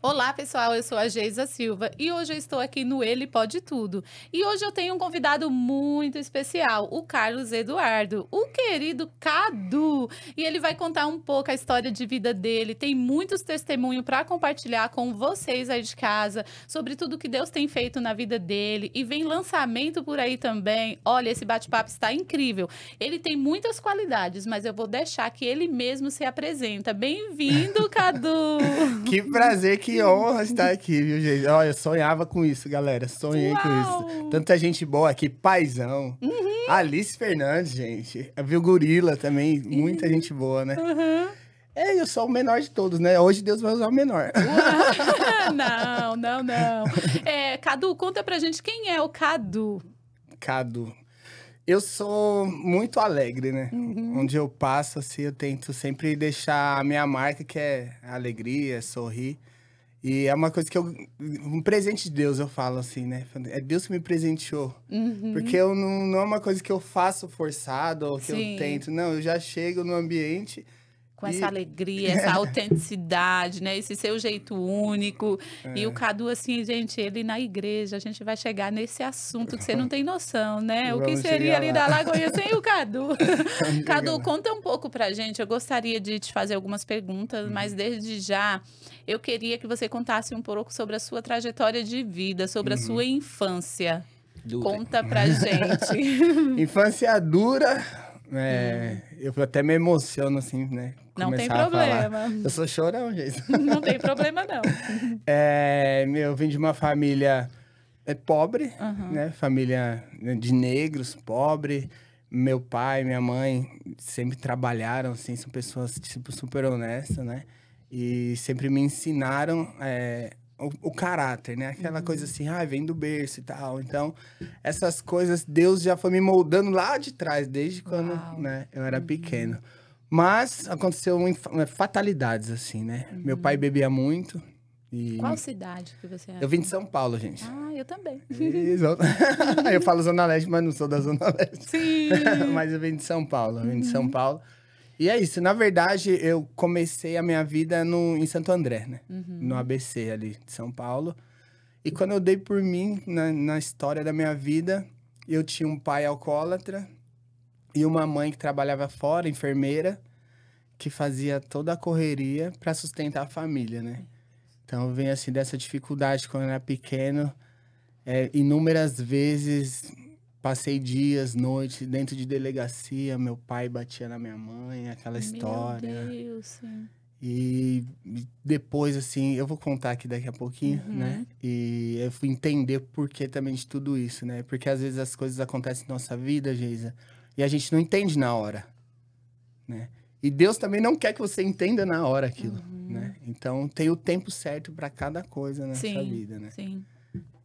Olá, pessoal, eu sou a Geisa Silva e hoje eu estou aqui no Ele Pode Tudo. E hoje eu tenho um convidado muito especial, o Carlos Eduardo, o querido Cadu. E ele vai contar um pouco a história de vida dele, tem muitos testemunhos para compartilhar com vocês aí de casa sobre tudo que Deus tem feito na vida dele e vem lançamento por aí também. Olha, esse bate-papo está incrível. Ele tem muitas qualidades, mas eu vou deixar que ele mesmo se apresenta. Bem-vindo, Cadu! que prazer que que honra estar aqui, viu, gente? Olha, eu sonhava com isso, galera. Sonhei Uau. com isso. Tanta gente boa aqui, paizão. Uhum. Alice Fernandes, gente. Viu Gorila também, muita uhum. gente boa, né? Uhum. É, eu sou o menor de todos, né? Hoje Deus vai usar o menor. não, não, não. É, Cadu, conta pra gente quem é o Cadu. Cadu. Eu sou muito alegre, né? Uhum. Onde eu passo, assim, eu tento sempre deixar a minha marca, que é alegria, sorrir. E é uma coisa que eu. Um presente de Deus, eu falo assim, né? É Deus que me presenteou. Uhum. Porque eu não, não é uma coisa que eu faço forçado ou que Sim. eu tento. Não, eu já chego no ambiente. Com e... essa alegria, essa autenticidade, né? Esse seu jeito único. É. E o é. Cadu, assim, gente, ele na igreja, a gente vai chegar nesse assunto que você não tem noção, né? Vamos o que seria ali da Lagoinha sem o Cadu? Cadu, conta um pouco pra gente. Eu gostaria de te fazer algumas perguntas, mas uhum. desde já eu queria que você contasse um pouco sobre a sua trajetória de vida, sobre uhum. a sua infância. Dura. Conta pra gente. infância dura. É, uhum. Eu até me emociono, assim, né? Não tem problema. Eu sou chorão, gente. Não tem problema, não. É, eu vim de uma família é, pobre, uhum. né? Família né, de negros, pobre. Meu pai, minha mãe sempre trabalharam, assim, são pessoas, tipo, super honestas, né? E sempre me ensinaram é, o, o, caráter, né? Aquela uhum. coisa assim, ah, vem do berço e tal. Então, essas coisas, Deus já foi me moldando lá de trás, desde quando né, eu era uhum. pequeno. Mas aconteceu é, fatalidades, assim, né? Uhum. Meu pai uhum. bebia muito. E... Qual cidade que você é? Eu vim de São Paulo, gente. Ah, eu também. É, eu falo Zona Leste, mas não sou da Zona Leste. Sim. mas eu vim de São Paulo. Eu vim de São uhum. Paulo. E é isso. Na verdade, eu comecei a minha vida no, em Santo André, né? Uhum. No ABC ali de São Paulo. E quando eu dei por mim na, na história da minha vida, eu tinha um pai alcoólatra e uma mãe que trabalhava fora, enfermeira, que fazia toda a correria para sustentar a família, né? Então, vem assim dessa dificuldade quando eu era pequeno, é, inúmeras vezes Passei dias, noites dentro de delegacia, meu pai batia na minha mãe, aquela história. Meu Deus, sim. E depois, assim, eu vou contar aqui daqui a pouquinho, uhum. né? E eu fui entender por que também de tudo isso, né? Porque às vezes as coisas acontecem na nossa vida, Geisa, e a gente não entende na hora, né? E Deus também não quer que você entenda na hora aquilo, uhum. né? Então tem o tempo certo para cada coisa nessa sua vida, né? Sim.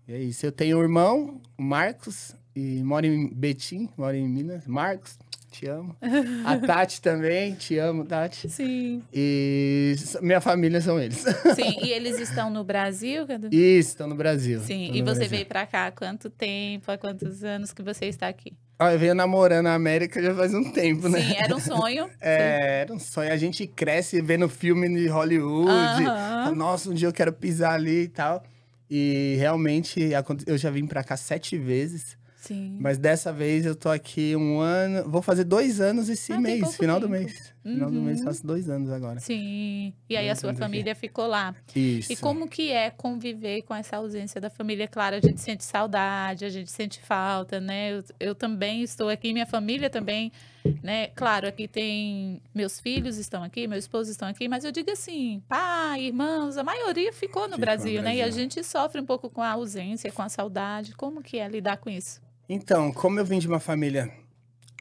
E é isso. Eu tenho um irmão, o Marcos, e mora em Betim, mora em Minas. Marcos, te amo. A Tati também, te amo, Tati. Sim. E minha família são eles. Sim, e eles estão no Brasil, Cadu? Isso, estão no Brasil. Sim, e você Brasil. veio pra cá há quanto tempo, há quantos anos que você está aqui? Ah, eu venho namorando a América já faz um tempo, né? Sim, era um sonho. é, era um sonho. A gente cresce vendo filme de Hollywood. fala, Nossa, um dia eu quero pisar ali e tal. E realmente, eu já vim pra cá sete vezes. Sim. Mas dessa vez eu tô aqui um ano. Vou fazer dois anos esse ah, mês, final tempo. do mês. Uhum. Final do mês faço dois anos agora. Sim. E aí a sua família aqui. ficou lá. Isso. E como que é conviver com essa ausência da família? Claro, a gente sente saudade, a gente sente falta, né? Eu, eu também estou aqui, minha família também, né? Claro, aqui tem. Meus filhos estão aqui, meu esposo estão aqui, mas eu digo assim, pai, irmãos, a maioria ficou no, ficou Brasil, no Brasil, né? E a gente sofre um pouco com a ausência, com a saudade. Como que é lidar com isso? Então, como eu vim de uma família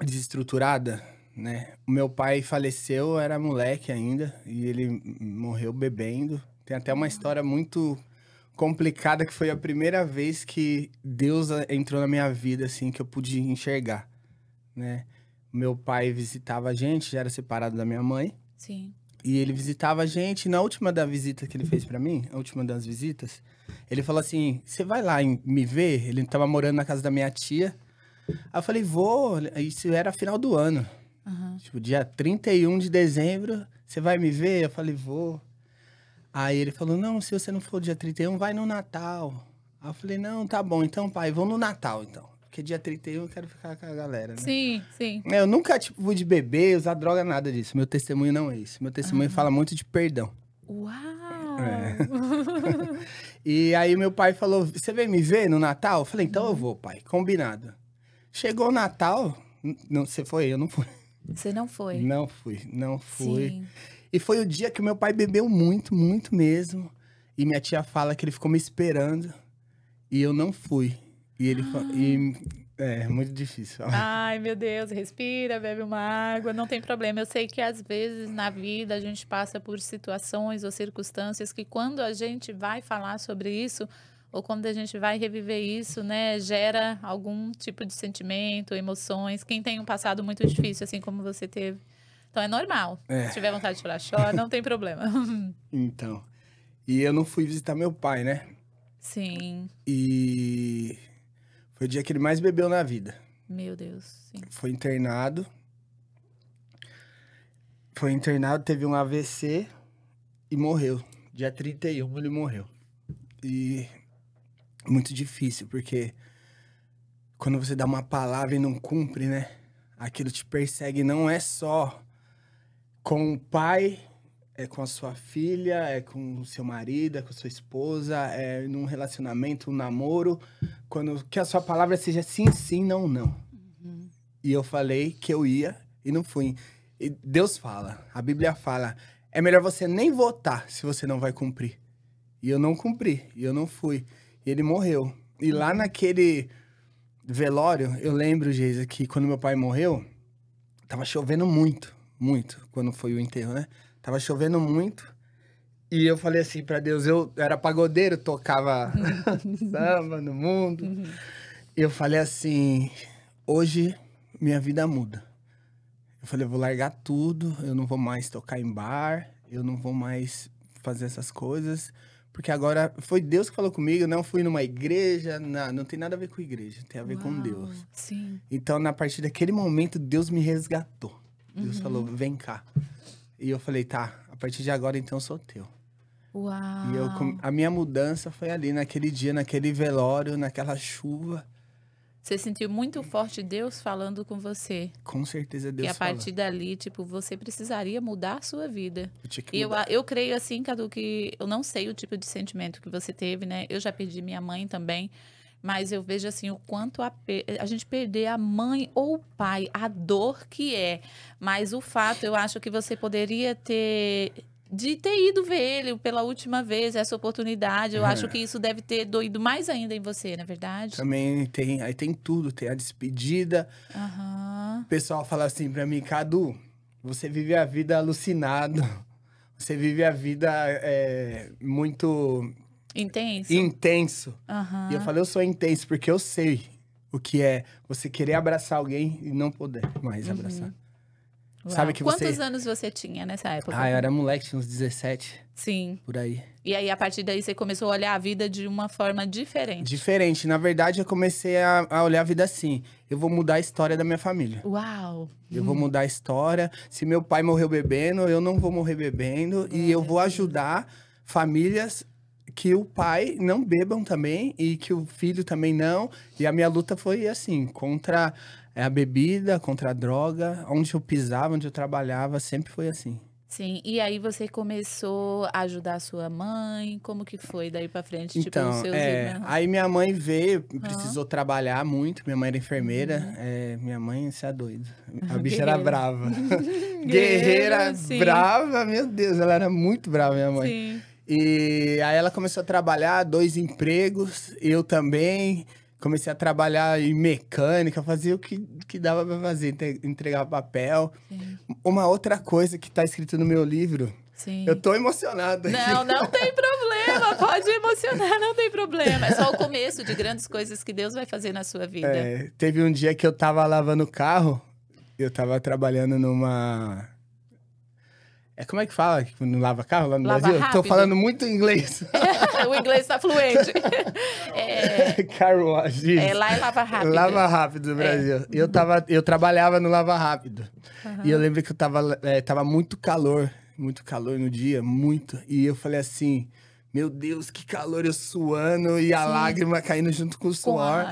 desestruturada, né? O meu pai faleceu, era moleque ainda, e ele morreu bebendo. Tem até uma uhum. história muito complicada que foi a primeira vez que Deus ah, entrou na minha vida assim que eu pude enxergar, né? Meu pai visitava a gente, já era separado da minha mãe. Sim. E ele visitava a gente, na última da visita que ele fez para mim, a última das visitas, ele falou assim: Você vai lá me ver? Ele tava morando na casa da minha tia. Aí eu falei: Vou. Isso era final do ano. Uhum. Tipo, dia 31 de dezembro, você vai me ver? Eu falei: Vou. Aí ele falou: Não, se você não for dia 31, vai no Natal. Aí eu falei: Não, tá bom, então, pai, vou no Natal então. Porque dia 31 eu quero ficar com a galera, né? Sim, sim. Eu nunca, tipo, vou de beber, usar droga, nada disso. Meu testemunho não é isso. Meu testemunho uhum. fala muito de perdão. Uau! É. e aí meu pai falou: Você vem me ver no Natal? Eu falei: Então eu vou, pai. Combinado. Chegou o Natal. Não, você foi, eu não fui. Você não foi? Não fui, não fui. Sim. E foi o dia que meu pai bebeu muito, muito mesmo. E minha tia fala que ele ficou me esperando. E eu não fui. E ele ah. e é, é, muito difícil. Ai, meu Deus, respira, bebe uma água, não tem problema. Eu sei que às vezes na vida a gente passa por situações ou circunstâncias que quando a gente vai falar sobre isso, ou quando a gente vai reviver isso, né, gera algum tipo de sentimento, emoções. Quem tem um passado muito difícil, assim como você teve. Então é normal. É. Se tiver vontade de chorar, chora, não tem problema. então. E eu não fui visitar meu pai, né? Sim. E foi o dia que ele mais bebeu na vida. Meu Deus. Sim. Foi internado. Foi internado, teve um AVC e morreu. Dia 31 ele morreu. E muito difícil, porque quando você dá uma palavra e não cumpre, né? Aquilo te persegue não é só com o pai é com a sua filha, é com o seu marido, é com a sua esposa, é num relacionamento, um namoro, quando que a sua palavra seja sim, sim, não, não. Uhum. E eu falei que eu ia e não fui. E Deus fala, a Bíblia fala, é melhor você nem votar se você não vai cumprir. E eu não cumpri, e eu não fui. E ele morreu. E lá uhum. naquele velório, eu lembro, Geisa, que quando meu pai morreu, tava chovendo muito, muito, quando foi o enterro, né? Tava chovendo muito. E eu falei assim para Deus, eu era pagodeiro, tocava samba no mundo. Uhum. Eu falei assim, hoje minha vida muda. Eu falei, eu vou largar tudo, eu não vou mais tocar em bar, eu não vou mais fazer essas coisas, porque agora foi Deus que falou comigo, não fui numa igreja, não, não tem nada a ver com igreja, tem a ver Uau, com Deus. Sim. Então, na partir daquele momento, Deus me resgatou. Deus uhum. falou, vem cá. E eu falei, tá, a partir de agora então sou teu. Uau! E eu, a minha mudança foi ali, naquele dia, naquele velório, naquela chuva. Você sentiu muito forte Deus falando com você. Com certeza Deus. E a partir falou. dali, tipo, você precisaria mudar a sua vida. Eu tinha que e eu, eu creio assim, Cadu, que eu não sei o tipo de sentimento que você teve, né? Eu já perdi minha mãe também mas eu vejo assim o quanto a, a, gente perder a mãe ou o pai, a dor que é. Mas o fato, eu acho que você poderia ter de ter ido ver ele pela última vez, essa oportunidade, eu é. acho que isso deve ter doído mais ainda em você, na é verdade? Também tem, aí tem tudo, tem a despedida. Uhum. O pessoal fala assim para mim, Cadu, você vive a vida alucinado. Você vive a vida é, muito Intenso. Intenso. Uhum. E eu falei, eu sou intenso, porque eu sei o que é você querer abraçar alguém e não poder mais uhum. abraçar. Uau. Sabe que Quantos você... anos você tinha nessa época? Ah, eu era moleque, tinha uns 17. Sim. Por aí. E aí, a partir daí, você começou a olhar a vida de uma forma diferente. Diferente. Na verdade, eu comecei a, a olhar a vida assim. Eu vou mudar a história da minha família. Uau! Eu hum. vou mudar a história. Se meu pai morreu bebendo, eu não vou morrer bebendo. e eu vou ajudar famílias que o pai não bebam também e que o filho também não. E a minha luta foi assim, contra eh, a bebida, contra a droga, onde eu pisava, onde eu trabalhava, sempre foi assim. Sim, e aí você começou a ajudar a sua mãe, como que foi daí para frente? Tipo, então, tipo, os seus é, irmãos? aí minha mãe veio, precisou uhum. trabalhar muito, minha mãe era enfermeira, uhum. é, minha mãe, você é doida, a bicha era brava. Guerreira, Guerreira brava, meu Deus, ela era muito brava, minha mãe. Sim. E aí ela começou a trabalhar, dois empregos, eu também. Comecei a trabalhar em mecânica, fazia o que, que dava para fazer, entregar papel. Sim. Uma outra coisa que está escrito no meu livro. Sim. Eu tô emocionado. Não, não tem problema. Pode emocionar, não tem problema. É só o começo de grandes coisas que Deus vai fazer na sua vida. É, teve um dia que eu tava lavando o carro, eu tava trabalhando numa é como é que fala que não lava carro lá no lava Brasil? Rápido. Tô falando muito inglês. o inglês tá fluente. É, Car wash. É, lá é lava rápido. Lava rápido no é. Brasil. É. Eu, tava, eu trabalhava no lava rápido. Uhum. E eu lembro que eu tava, é, tava muito calor, muito calor no dia, muito. E eu falei assim, meu Deus, que calor, eu suando e a Sim. lágrima caindo junto com o suor.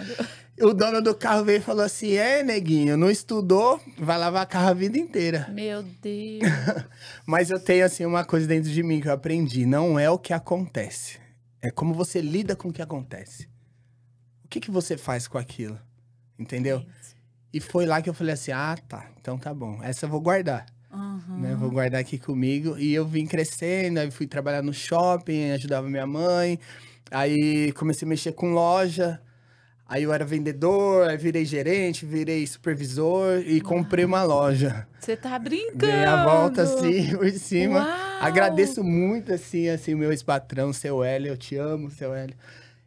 O dono do carro veio e falou assim: É, neguinho, não estudou, vai lavar carro a vida inteira. Meu Deus. Mas eu tenho, assim, uma coisa dentro de mim que eu aprendi: não é o que acontece, é como você lida com o que acontece. O que, que você faz com aquilo? Entendeu? É e foi lá que eu falei assim: Ah, tá, então tá bom, essa eu vou guardar. Uhum. Né? Vou guardar aqui comigo. E eu vim crescendo, aí fui trabalhar no shopping, ajudava minha mãe. Aí comecei a mexer com loja. Aí eu era vendedor, aí virei gerente, virei supervisor e Uau. comprei uma loja. Você tá brincando? Dei a volta assim por cima. Uau. Agradeço muito assim, assim, o meu ex-patrão, seu Hélio, eu te amo, seu Hélio.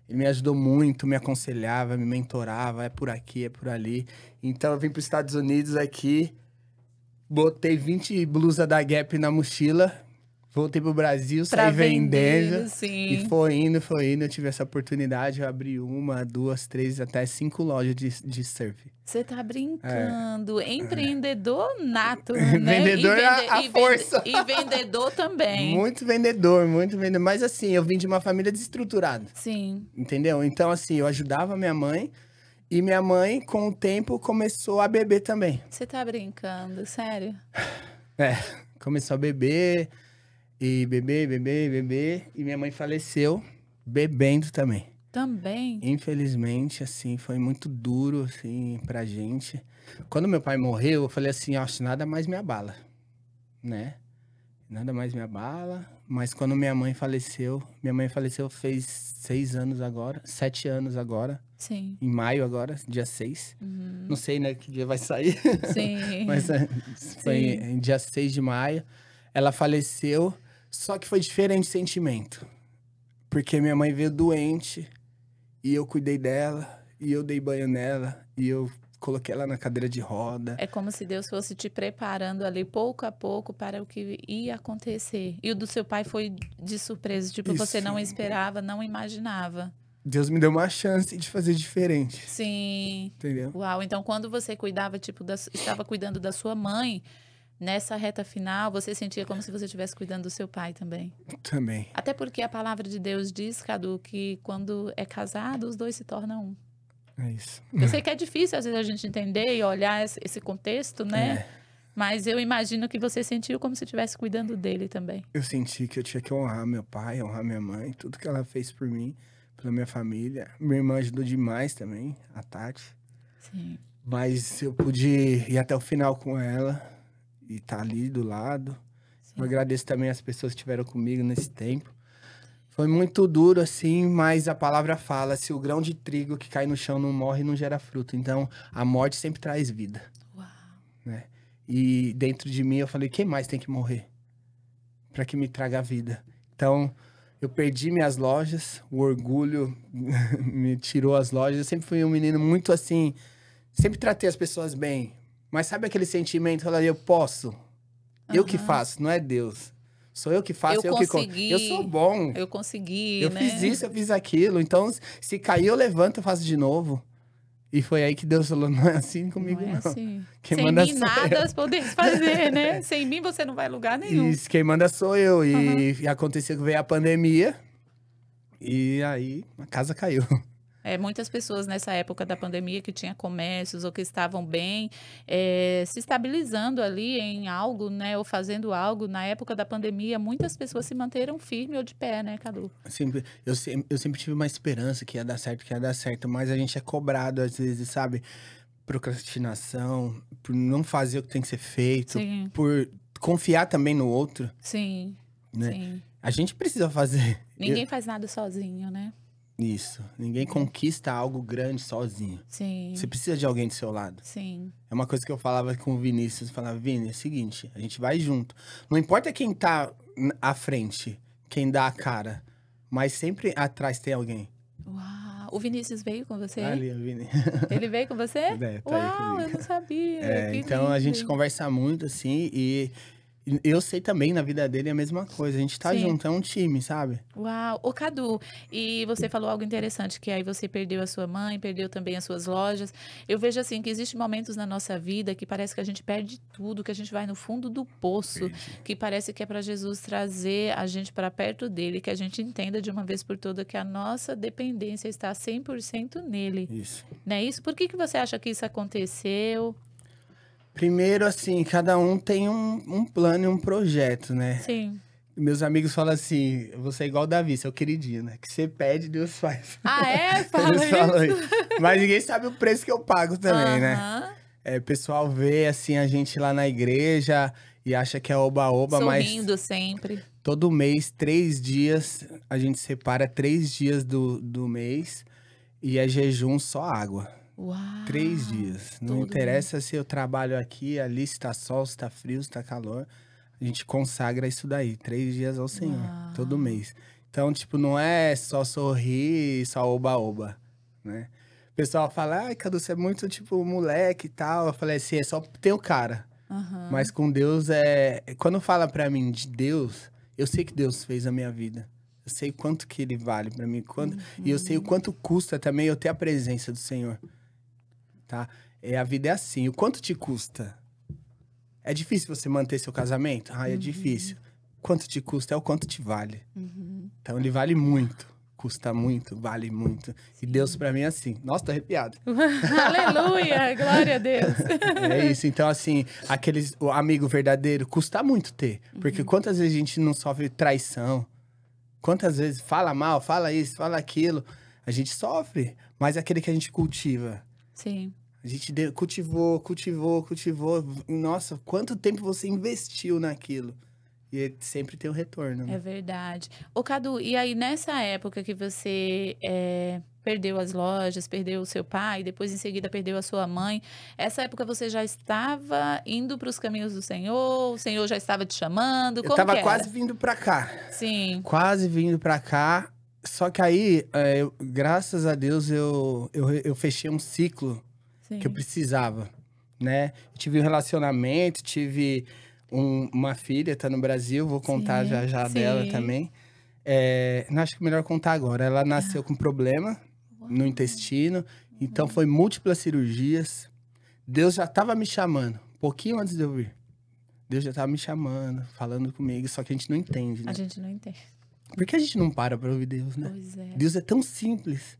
Ele me ajudou muito, me aconselhava, me mentorava, é por aqui, é por ali. Então eu vim para os Estados Unidos aqui, Botei 20 blusas da Gap na mochila, voltei pro Brasil, pra saí vendendo. Sim. E foi indo, foi indo. Eu tive essa oportunidade, eu abri uma, duas, três, até cinco lojas de, de surf. Você tá brincando. É. Empreendedor nato, né? vendedor e é vende... a, a e força. Vende... e vendedor também. Muito vendedor, muito vendedor. Mas assim, eu vim de uma família desestruturada. Sim. Entendeu? Então, assim, eu ajudava minha mãe e minha mãe, com o tempo, começou a beber também. Você tá brincando, sério? É, começou a beber, e beber, beber, beber. E minha mãe faleceu bebendo também. Também? Infelizmente, assim, foi muito duro, assim, pra gente. Quando meu pai morreu, eu falei assim, acho nada mais me abala, né? Nada mais me abala mas quando minha mãe faleceu, minha mãe faleceu fez seis anos agora, sete anos agora. Sim. Em maio agora, dia seis. Uhum. Não sei, né, que dia vai sair. Sim. mas é, foi Sim. em dia seis de maio. Ela faleceu, só que foi diferente sentimento. Porque minha mãe veio doente, e eu cuidei dela, e eu dei banho nela, e eu coloquei ela na cadeira de roda. É como se Deus fosse te preparando ali pouco a pouco para o que ia acontecer. E o do seu pai foi de surpresa, tipo, Isso. você não esperava, não imaginava. Deus me deu uma chance de fazer diferente. Sim. Entendeu? Uau, então quando você cuidava, tipo, da, estava cuidando da sua mãe, nessa reta final, você sentia como se você estivesse cuidando do seu pai também. Também. Até porque a palavra de Deus diz, Cadu, que quando é casado, os dois se tornam um. É isso. Eu sei que é difícil, às vezes, a gente entender e olhar esse contexto, né? É. Mas eu imagino que você sentiu como se estivesse cuidando dele também. Eu senti que eu tinha que honrar meu pai, honrar minha mãe, tudo que ela fez por mim, pela minha família. Minha irmã ajudou demais também, a Tati. Sim. Mas eu pude ir até o final com ela e estar tá ali do lado. Sim. Eu agradeço também as pessoas que estiveram comigo nesse tempo. Foi muito duro, assim, mas a palavra fala: se o grão de trigo que cai no chão não morre, não gera fruto. Então, a morte sempre traz vida. Uau. Né? E dentro de mim eu falei: quem mais tem que morrer? Para que me traga a vida. Então, eu perdi minhas lojas, o orgulho me tirou as lojas. Eu sempre fui um menino muito assim, sempre tratei as pessoas bem. Mas sabe aquele sentimento, eu posso, uhum. eu que faço, não é Deus. Sou eu que faço, eu, eu consegui, que... Eu sou bom. Eu consegui, Eu né? fiz isso, eu fiz aquilo. Então, se cair, eu levanto, e faço de novo. E foi aí que Deus falou, não é assim comigo não. É não. Assim. Quem Sem manda mim sou nada eu. podeis fazer, né? Sem mim você não vai lugar nenhum. Isso, quem manda sou eu. E, uhum. e aconteceu que veio a pandemia. E aí a casa caiu. É, muitas pessoas nessa época da pandemia que tinha comércios ou que estavam bem, é, se estabilizando ali em algo, né, ou fazendo algo. Na época da pandemia, muitas pessoas se manteram firme ou de pé, né, Cadu? Sempre, eu, eu sempre tive uma esperança que ia dar certo, que ia dar certo, mas a gente é cobrado às vezes, sabe? Procrastinação, por não fazer o que tem que ser feito, Sim. por confiar também no outro. Sim. Né? Sim. A gente precisa fazer. Ninguém eu... faz nada sozinho, né? Ninguém conquista algo grande sozinho. Sim. Você precisa de alguém do seu lado. Sim. É uma coisa que eu falava com o Vinícius, eu falava, Vini, é o seguinte, a gente vai junto. Não importa quem tá à frente, quem dá a cara, mas sempre atrás tem alguém. Uau! O Vinícius veio com você? Ali, o Vini. Ele veio com você? É, tá Uau, eu não sabia. É, então a gente conversa muito, assim, e eu sei também, na vida dele é a mesma coisa. A gente tá Sim. junto, é um time, sabe? Uau! Ô, Cadu, e você falou algo interessante, que aí você perdeu a sua mãe, perdeu também as suas lojas. Eu vejo assim que existem momentos na nossa vida que parece que a gente perde tudo, que a gente vai no fundo do poço, que parece que é para Jesus trazer a gente para perto dele, que a gente entenda de uma vez por toda que a nossa dependência está 100% nele. Isso. Não é isso? Por que, que você acha que isso aconteceu? Primeiro, assim, cada um tem um, um plano e um projeto, né? Sim. Meus amigos falam assim, você é igual o Davi, seu queridinho, né? Que você pede, Deus faz. Ah, é? Fala isso. Mas ninguém sabe o preço que eu pago também, uh -huh. né? É, pessoal vê, assim, a gente lá na igreja e acha que é oba-oba, mas... Sorrindo sempre. Todo mês, três dias, a gente separa três dias do, do mês e é jejum só água. Uau, Três dias. Não interessa se eu trabalho aqui, ali, se tá sol, se tá frio, se tá calor. A gente consagra isso daí. Três dias ao Senhor, Uau. todo mês. Então, tipo, não é só sorrir, só oba-oba, né? O pessoal fala, ai, Cadu, você é muito, tipo, moleque e tal. Eu falei assim, é só o cara. Uhum. Mas com Deus é. Quando fala para mim de Deus, eu sei que Deus fez a minha vida. Eu sei quanto que ele vale para mim. quando Uhum. E eu sei o uhum. quanto custa também eu ter a presença do Senhor tá? É, a vida é assim. O quanto te custa? É difícil você manter seu casamento? Ah, é uhum. difícil. Quanto te custa é o quanto te vale. Uhum. Então ele vale muito. Custa muito, vale muito. E Deus para mim é assim. Nossa, tô arrepiado. Aleluia, glória a Deus. É isso. Então, assim, aqueles, o amigo verdadeiro custa muito ter. Porque uhum. quantas vezes a gente não sofre traição? Quantas vezes fala mal, fala isso, fala aquilo? A gente sofre, mas é aquele que a gente cultiva. Sim. A gente cultivou, cultivou, cultivou. Nossa, quanto tempo você investiu naquilo? E é, sempre tem o um retorno. Né? É verdade. Ô, Cadu, e aí nessa época que você é, perdeu as lojas, perdeu o seu pai, depois em seguida perdeu a sua mãe, essa época você já estava indo para os caminhos do Senhor? O Senhor já estava te chamando? Como Eu estava quase vindo para cá. Sim. Quase vindo para cá. Só que aí, é, eu, graças a Deus, eu, eu, eu fechei um ciclo Sim. que eu precisava, né? Eu tive um relacionamento, tive um, uma filha, tá no Brasil, vou contar sim, já já sim. dela também. É, não acho que é melhor contar agora. Ela nasceu ah. com problema Uau. no intestino, Uau. então uhum. foi múltiplas cirurgias. Deus já estava me chamando, pouquinho antes de eu vir. Deus já estava me chamando, falando comigo, só que a gente não entende, né? A gente não entende. Por que a gente não para para ouvir Deus, né? Pois é. Deus é tão simples.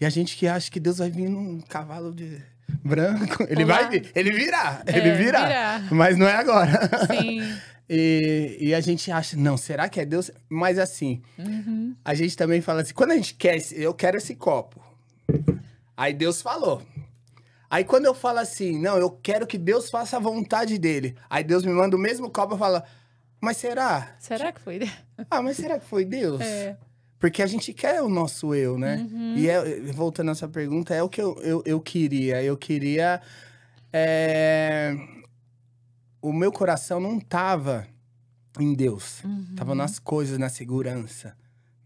E a gente que acha que Deus vai vir num cavalo de branco. Ele Olá. vai, ele virá, é, ele virá, Mas não é agora. Sim. e, e, a gente acha, não, será que é Deus? Mas assim, uhum. a gente também fala assim, quando a gente quer, esse, eu quero esse copo. Aí Deus falou. Aí quando eu falo assim, não, eu quero que Deus faça a vontade dele. Aí Deus me manda o mesmo copo e fala, mas será? Será que foi Deus? Ah, mas será que foi Deus? É. Porque a gente quer o nosso eu, né? Uhum. E é, voltando a essa pergunta, é o que eu, eu, eu queria. Eu queria. É... O meu coração não tava em Deus, uhum. tava nas coisas, na segurança.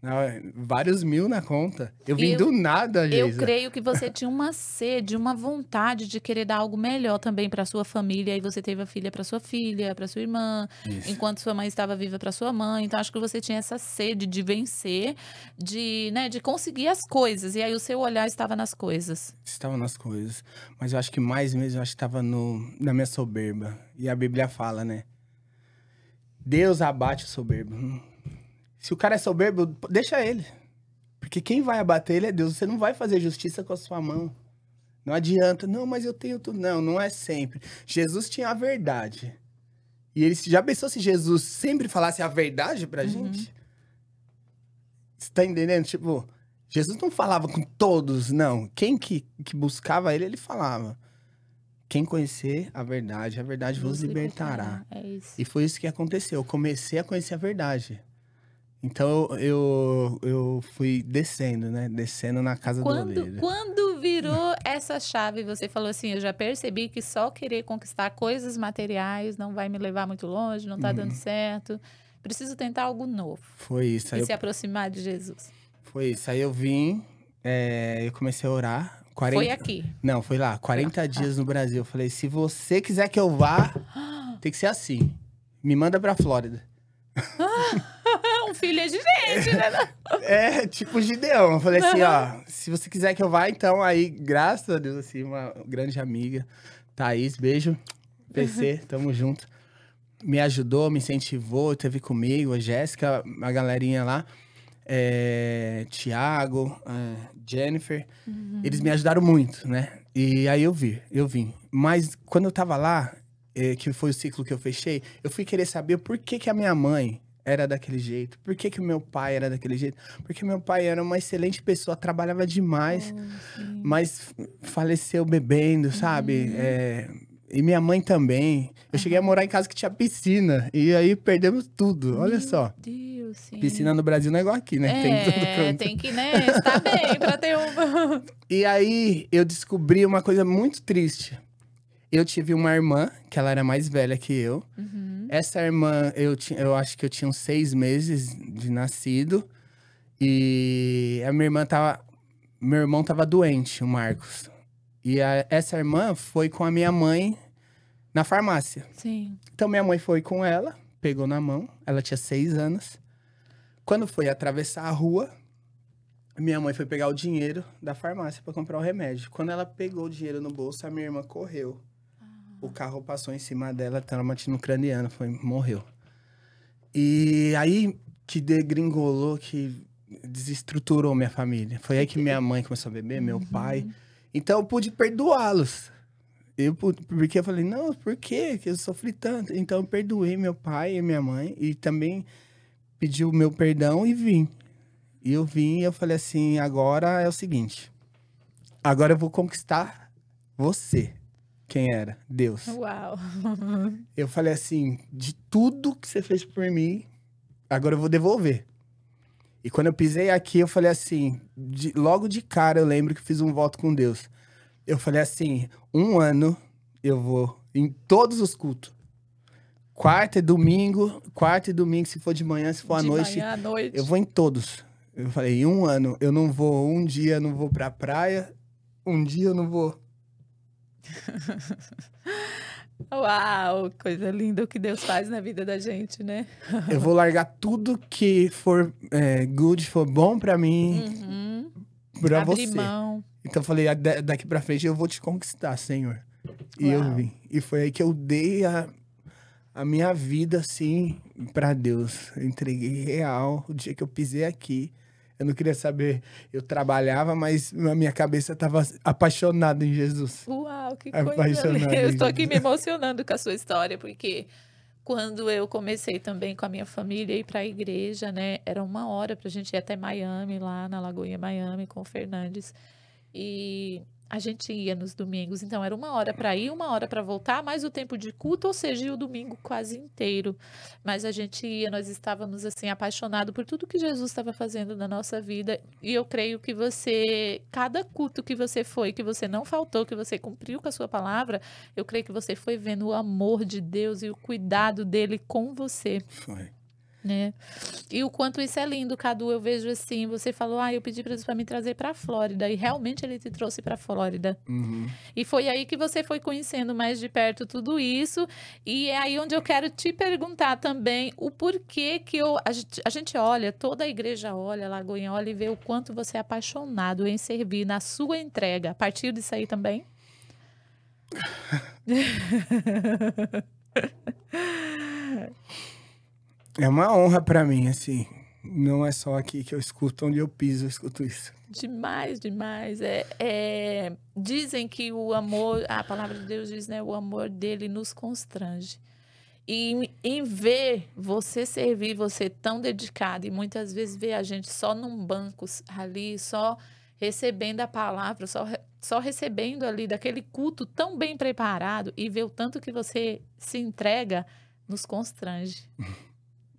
Ah, vários mil na conta. Eu vim eu, do nada, Geisa. Eu creio que você tinha uma sede, uma vontade de querer dar algo melhor também para sua família. E você teve a filha para sua filha, para sua irmã, Isso. enquanto sua mãe estava viva para sua mãe. Então acho que você tinha essa sede de vencer, de, né, de conseguir as coisas. E aí o seu olhar estava nas coisas. Estava nas coisas. Mas eu acho que mais mesmo eu acho que estava no, na minha soberba. E a Bíblia fala, né? Deus abate o soberbo. Hum. Se o cara é soberbo, deixa ele. Porque quem vai abater ele é Deus. Você não vai fazer justiça com a sua mão. Não adianta. Não, mas eu tenho tudo. Não, não é sempre. Jesus tinha a verdade. E ele já pensou se Jesus sempre falasse a verdade pra uhum. gente? Você tá entendendo? Tipo, Jesus não falava com todos, não. Quem que, que buscava ele, ele falava. Quem conhecer a verdade, a verdade vos libertará. libertará. É e foi isso que aconteceu. Eu comecei a conhecer a verdade. Então eu, eu fui descendo, né? Descendo na casa quando, do oleiro. Quando virou essa chave, você falou assim: eu já percebi que só querer conquistar coisas materiais não vai me levar muito longe, não tá uhum. dando certo. Preciso tentar algo novo. Foi isso. E eu... se aproximar de Jesus. Foi isso. Aí eu vim, é, eu comecei a orar. 40... Foi aqui. Não, foi lá. 40 tá. dias no Brasil. Eu falei: se você quiser que eu vá, tem que ser assim. Me manda pra Flórida. Ah! filha filho de gente, né? é, tipo Gideão. Eu falei assim, ó, se você quiser que eu vá, então aí, graças a Deus, assim, uma grande amiga, Thaís, beijo. PC, uhum. tamo junto. Me ajudou, me incentivou, teve comigo, a Jéssica, a galerinha lá, é, Tiago, é, Jennifer. Uhum. Eles me ajudaram muito, né? E aí eu vi, eu vim. Mas quando eu tava lá, é, que foi o ciclo que eu fechei, eu fui querer saber por que, que a minha mãe era daquele jeito? Por que, que meu pai era daquele jeito? Porque meu pai era uma excelente pessoa, trabalhava demais, oh, mas faleceu bebendo, sabe? Uhum. É, e minha mãe também. Eu cheguei a morar em casa que tinha piscina. E aí perdemos tudo. Olha só. Deus, sim. Piscina no Brasil não é igual aqui, né? É, tem tudo Tem que, né? Está bem pra ter um. e aí eu descobri uma coisa muito triste. Eu tive uma irmã, que ela era mais velha que eu. Uhum. Essa irmã, eu, eu acho que eu tinha uns seis meses de nascido. E a minha irmã tava. Meu irmão tava doente, o Marcos. E a, essa irmã foi com a minha mãe na farmácia. Sim. Então minha mãe foi com ela, pegou na mão, ela tinha seis anos. Quando foi atravessar a rua, minha mãe foi pegar o dinheiro da farmácia para comprar o remédio. Quando ela pegou o dinheiro no bolso, a minha irmã correu o carro passou em cima dela, traumatismo tá craniano, foi, morreu. E aí que degringolou, que desestruturou minha família. Foi aí que minha mãe começou a beber, meu uhum. pai. Então eu pude perdoá-los. Eu porque eu falei, não, por quê? que eu sofri tanto? Então eu perdoei meu pai e minha mãe e também pedi o meu perdão e vim. E eu vim e eu falei assim, agora é o seguinte. Agora eu vou conquistar você. Quem era? Deus. Uau. eu falei assim: de tudo que você fez por mim, agora eu vou devolver. E quando eu pisei aqui, eu falei assim: de, logo de cara eu lembro que fiz um voto com Deus. Eu falei assim: um ano eu vou em todos os cultos. Quarta e domingo, quarta e domingo, se for de manhã, se for à noite, manhã, à noite. Eu vou em todos. Eu falei, em um ano eu não vou, um dia eu não vou pra praia, um dia eu não vou Uau, coisa linda o que Deus faz na vida da gente, né? eu vou largar tudo que for é, good, for bom para mim, uhum. para você. Mão. Então eu falei, ah, daqui para frente eu vou te conquistar, Senhor. E Uau. eu vim. E foi aí que eu dei a, a minha vida assim para Deus. Eu entreguei real o dia que eu pisei aqui. Eu não queria saber. Eu trabalhava, mas a minha cabeça estava apaixonada em Jesus. Uau, que coisa Eu estou aqui me emocionando com a sua história, porque quando eu comecei também com a minha família ir para a igreja, né? Era uma hora para a gente ir até Miami, lá na Lagoinha Miami, com o Fernandes. E a gente ia nos domingos, então era uma hora para ir, uma hora para voltar, mais o tempo de culto, ou seja, o domingo quase inteiro. Mas a gente ia, nós estávamos assim apaixonados por tudo que Jesus estava fazendo na nossa vida, e eu creio que você, cada culto que você foi, que você não faltou, que você cumpriu com a sua palavra, eu creio que você foi vendo o amor de Deus e o cuidado dele com você. Foi né? E o quanto isso é lindo, Cadu. Eu vejo assim, você falou, ah, eu pedi para você para me trazer para a Flórida e realmente ele te trouxe para a Flórida. Uhum. E foi aí que você foi conhecendo mais de perto tudo isso. E é aí onde eu quero te perguntar também o porquê que eu, a, gente, a gente olha, toda a igreja olha, Lagoinha olha e vê o quanto você é apaixonado em servir na sua entrega. A partir disso aí também. É uma honra para mim, assim. Não é só aqui que eu escuto, onde eu piso, eu escuto isso. Demais, demais. É, é... Dizem que o amor, a palavra de Deus diz, né? O amor dele nos constrange. E em ver você servir, você tão dedicado, e muitas vezes ver a gente só num banco ali, só recebendo a palavra, só, só recebendo ali daquele culto tão bem preparado, e ver o tanto que você se entrega, nos constrange.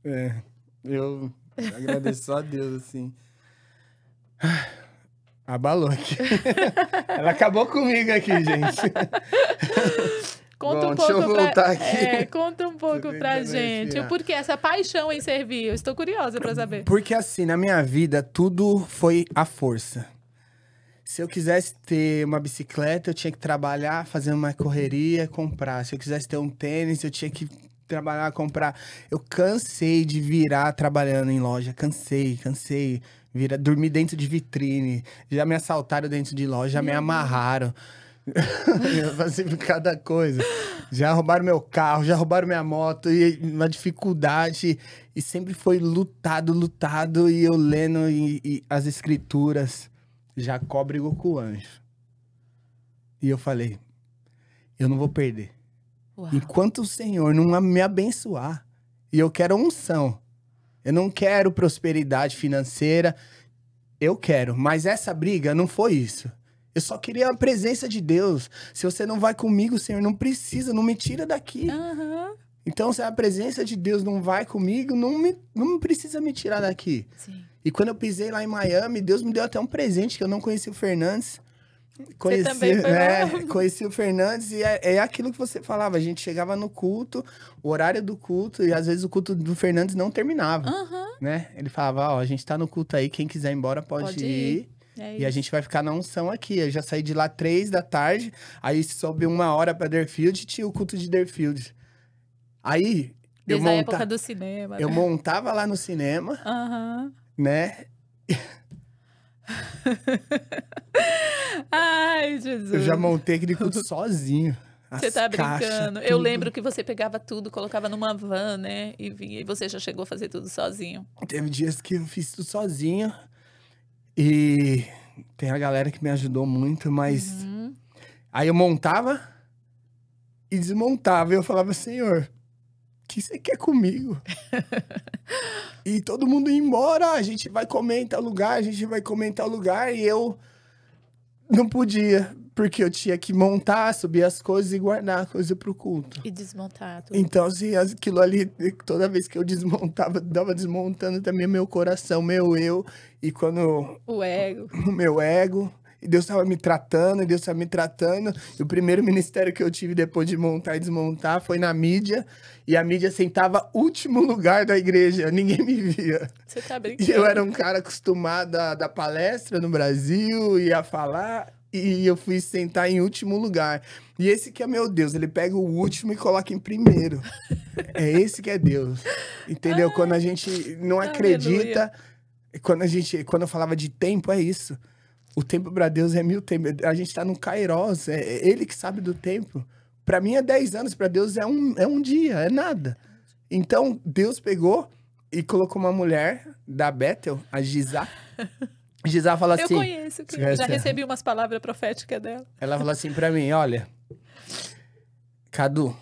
É, eu agradeço a Deus, assim. Ah, abalou aqui. Ela acabou comigo aqui, gente. Conta Bom, um pouco deixa eu voltar pra... aqui. É, conta um pouco pra gente. Por que essa paixão em servir? Eu estou curiosa para saber. Porque assim, na minha vida, tudo foi a força. Se eu quisesse ter uma bicicleta, eu tinha que trabalhar, fazer uma correria, comprar. Se eu quisesse ter um tênis, eu tinha que trabalhar, comprar. Eu cansei de virar trabalhando em loja, cansei, cansei. Vira, dormi dentro de vitrine, já me assaltaram dentro de loja, já me amarraram. assim, cada coisa. Já roubaram meu carro, já roubaram minha moto, e uma dificuldade. E sempre foi lutado, lutado, e eu lendo e, e as escrituras. Jacó brigou com o anjo. E eu falei, eu não vou perder. Uau. Enquanto o Senhor não me abençoar, e eu quero unção, eu não quero prosperidade financeira, eu quero, mas essa briga não foi isso. Eu só queria a presença de Deus. Se você não vai comigo, Senhor, não precisa, não me tira daqui. Uhum. Então, se a presença de Deus não vai comigo, não, me, não precisa me tirar daqui. Sim. E quando eu pisei lá em Miami, Deus me deu até um presente que eu não conhecia o Fernandes. Conheci, é, conheci o Fernandes e é, é, aquilo que você falava. A gente chegava no culto, o horário do culto, e às vezes o culto do Fernandes não terminava. Uhum. Né? Ele falava: Ó, a gente tá no culto aí, quem quiser ir embora pode, pode ir. ir. É e a gente vai ficar na unção aqui. Eu já saí de lá três da tarde, aí sobe uma hora para Derfield e tinha o culto de Derfield. Aí. Desde eu monta... a época do cinema. Né? Eu montava lá no cinema, uhum. né? Ai, Jesus. Eu já montei aquele culto sozinho. Você tá brincando. eu lembro que você pegava tudo, colocava numa van, né? E vinha. E você já chegou a fazer tudo sozinho. Teve dias que eu fiz tudo sozinho. E tem a galera que me ajudou muito, mas. Uhum. Aí eu montava e desmontava. E eu falava, senhor, que você quer comigo? e todo mundo ia embora, a gente vai comer em tal lugar, a gente vai comer em tal lugar, e eu não podia, porque eu tinha que montar, subir as coisas e guardar a coisa pro culto. E desmontar tudo. Então, assim, aquilo ali, toda vez que eu desmontava, dava desmontando também meu coração, meu eu, e quando... O ego. O meu ego. E Deus estava me tratando, e Deus estava me tratando. E o primeiro ministério que eu tive depois de montar e desmontar foi na mídia. E a mídia sentava último lugar da igreja, ninguém me via. Você tá brincando. E eu era um cara acostumado a dar palestra no Brasil, e a falar e eu fui sentar em último lugar. E esse que é meu Deus, ele pega o último e coloca em primeiro. é esse que é Deus. Entendeu? Ai, ah, quando a gente não acredita, quando a gente, quando eu falava de tempo, é isso o tempo para Deus é mil tempos. A gente está no Kairos, é, é ele que sabe do tempo. Para mim é 10 anos, para Deus é um, é um dia, é nada. Então, Deus pegou e colocou uma mulher da Bethel, a Gizá. Gizá fala assim... Eu conheço, que já recebi umas palavras proféticas dela. Ela fala assim para mim, olha... Cadu,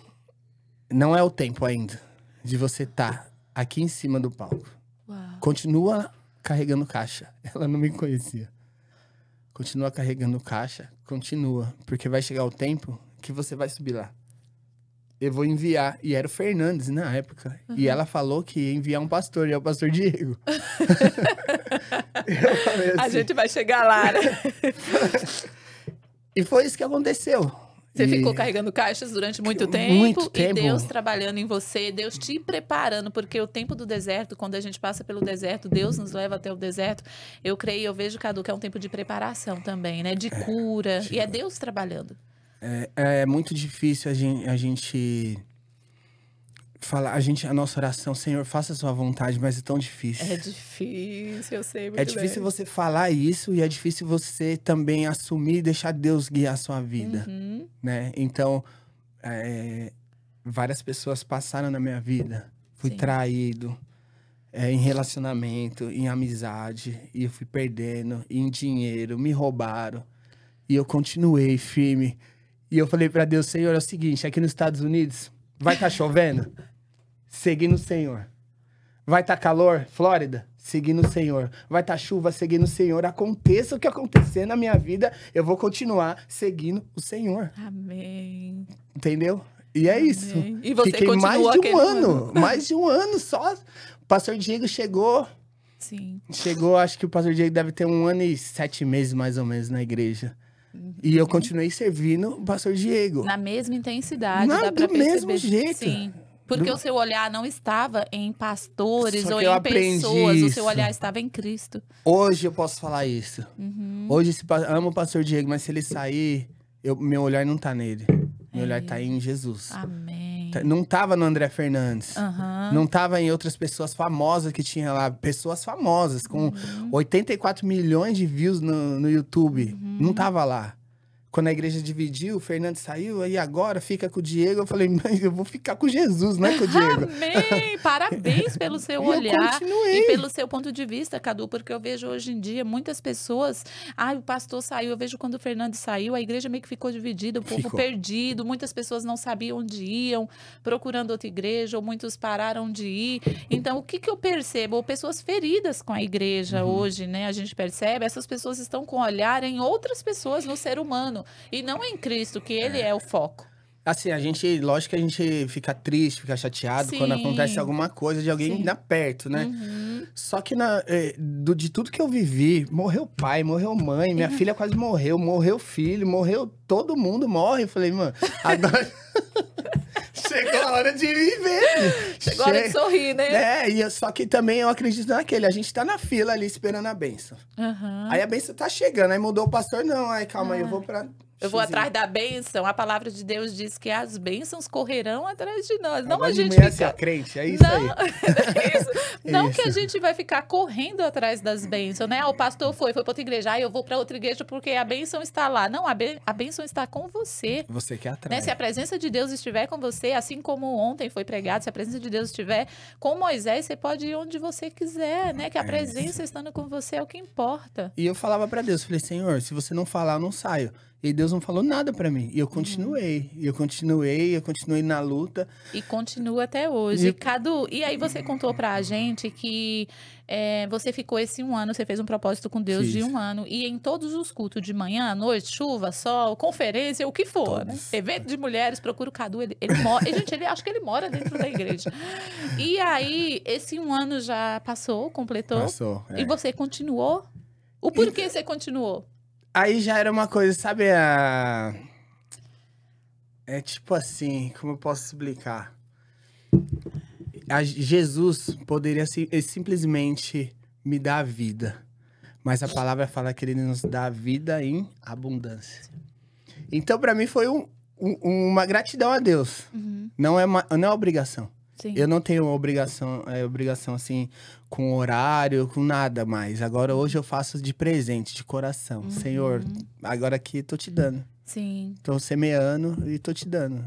não é o tempo ainda de você estar tá aqui em cima do palco. Uau. Continua carregando caixa. Ela não me conhecia continua carregando caixa, continua, porque vai chegar o tempo que você vai subir lá. Eu vou enviar, e era o Fernandes na época, uhum. e ela falou que ia enviar um pastor, e é o pastor Diego. assim, a gente vai chegar lá, né? e foi isso que aconteceu. Você e... ficou carregando caixas durante muito tempo, muito tempo e Deus trabalhando em você, Deus te preparando, porque o tempo do deserto, quando a gente passa pelo deserto, Deus nos leva até o deserto. Eu creio, eu vejo, Cadu, que é um tempo de preparação também, né? De cura. É, E é Deus trabalhando. É, é muito difícil a gente, a gente fala, a gente, a nossa oração, Senhor, faça a sua vontade, mas é tão difícil. É difícil, eu sei. é difícil bem. você falar isso e é difícil você também assumir e deixar Deus guiar a sua vida, uhum. né? Então, é, várias pessoas passaram na minha vida, fui Sim. traído. É, em relacionamento, em amizade, e eu fui perdendo, em dinheiro, me roubaram. E eu continuei firme. E eu falei para Deus, Senhor, é o seguinte, aqui nos Estados Unidos, vai estar tá chovendo? seguindo o Senhor. Vai estar tá calor, Flórida? Seguindo o Senhor. Vai estar tá chuva, seguindo o Senhor. Aconteça o que acontecer na minha vida, eu vou continuar seguindo o Senhor. Amém. Entendeu? E é isso. Amém. E você Fiquei mais de um ano, ano, mais de um ano só. O pastor Diego chegou. Sim. Chegou, acho que o pastor Diego deve ter um ano e sete meses, mais ou menos, na igreja. Uhum. E eu uhum. continuei servindo o pastor Diego. Na mesma intensidade. Na, do mesmo jeito. Sim. Porque não... o seu olhar não estava em pastores ou em pessoas, isso. o seu olhar estava em Cristo. Hoje eu posso falar isso. Uhum. Hoje se, amo o pastor Diego, mas se ele sair, eu, meu olhar não tá nele. Meu é. olhar tá é. em Jesus. Amém. Tá, não tava no André Fernandes. Uhum. Não tava em outras pessoas famosas que tinha lá. Pessoas famosas, com uhum. 84 milhões de views no, no YouTube. Não uhum. tava lá quando a igreja dividiu, o Fernando saiu, aí agora fica com o Diego. Eu falei, mas eu vou ficar com Jesus, né, com o Diego. Amém! Parabéns pelo seu olhar e pelo seu ponto de vista, Cadu, porque eu vejo hoje em dia muitas pessoas. Ah, o pastor saiu. Eu vejo quando o Fernando saiu, a igreja meio que ficou dividida, o povo ficou. perdido, muitas pessoas não sabiam onde iam, procurando outra igreja, ou muitos pararam de ir. Então, o que, que eu percebo? Pessoas feridas com a igreja uhum. hoje, né? A gente percebe, essas pessoas estão com olhar em outras pessoas, no ser humano e não em Cristo, que ele é, é o foco. Assim, a gente, lógico que a gente fica triste, fica chateado Sim. quando acontece alguma coisa de alguém na perto, né? Uhum. Só que na, é, do, de tudo que eu vivi, morreu pai, morreu mãe, minha uhum. filha quase morreu, morreu filho, morreu todo mundo morre. Eu falei, mano, agora. Chegou a hora de viver. Chegou a hora de sorrir, né? É, e eu, só que também eu acredito naquele. A gente tá na fila ali esperando a benção. Uhum. Aí a benção tá chegando, aí mudou o pastor, não. Aí calma, aí eu ah. vou pra. Eu vou atrás da bênção. A palavra de Deus diz que as bênçãos correrão atrás de nós. Não a gente fica... a crente, é isso não... aí. é isso. não isso. que a gente vai ficar correndo atrás das bênçãos, né? Ah, o pastor foi, foi para outra igreja, ah, eu vou para outra igreja porque a bênção está lá. Não, a, ben... a bênção está com você. Você que né? atrai. Né? Se a presença de Deus estiver com você, assim como ontem foi pregado, se a presença de Deus estiver com Moisés, você pode ir onde você quiser, né? Que a é. presença é estando com você é o que importa. E eu falava para Deus, falei, Senhor, se você não falar, eu não saio. E Deus não falou nada para mim. E eu continuei, e eu continuei, eu continuei na luta. E continua até hoje. E... Cadu, e aí você contou pra gente que é, você ficou esse um ano, você fez um propósito com Deus Fiz. de um ano. E em todos os cultos, de manhã, noite, chuva, sol, conferência, o que for, né? Evento de mulheres, procura o Cadu. Ele, ele mora. gente, ele acho que ele mora dentro da igreja. E aí, esse um ano já passou, completou. Passou. É. E você continuou? O porquê e... você continuou? Aí já era uma coisa, sabe? A... É tipo assim, como eu posso explicar? A Jesus poderia simplesmente me dar a vida, mas a palavra fala que ele nos dá a vida em abundância. Então, para mim, foi um, um, uma gratidão a Deus. Uhum. Não, é uma, não é obrigação. Sim. Eu não tenho obrigação, é, obrigação assim, com horário, com nada mais. Agora, hoje eu faço de presente, de coração. Uhum. Senhor, agora aqui tô te dando. Sim. Tô semeando e tô te dando.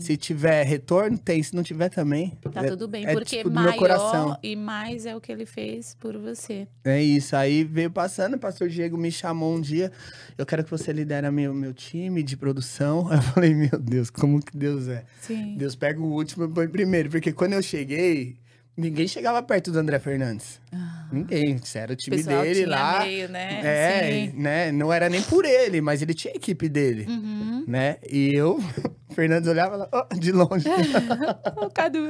Se tiver retorno, tem. Se não tiver também. Tá é, tudo bem, é, porque tipo, maior e mais é o que ele fez por você. É isso. Aí veio passando, o pastor Diego me chamou um dia. Eu quero que você lidera meu, meu time de produção. Eu falei, meu Deus, como que Deus é? Sim. Deus pega o último e põe primeiro. Porque quando eu cheguei, Ninguém chegava perto do André Fernandes. Ah. Ninguém. Isso era o time Pessoal dele lá. Meio, né? É, Sim. né? Não era nem por ele, mas ele tinha a equipe dele. Uhum. Né? E eu, o Fernandes olhava lá, oh, de longe. o Cadu.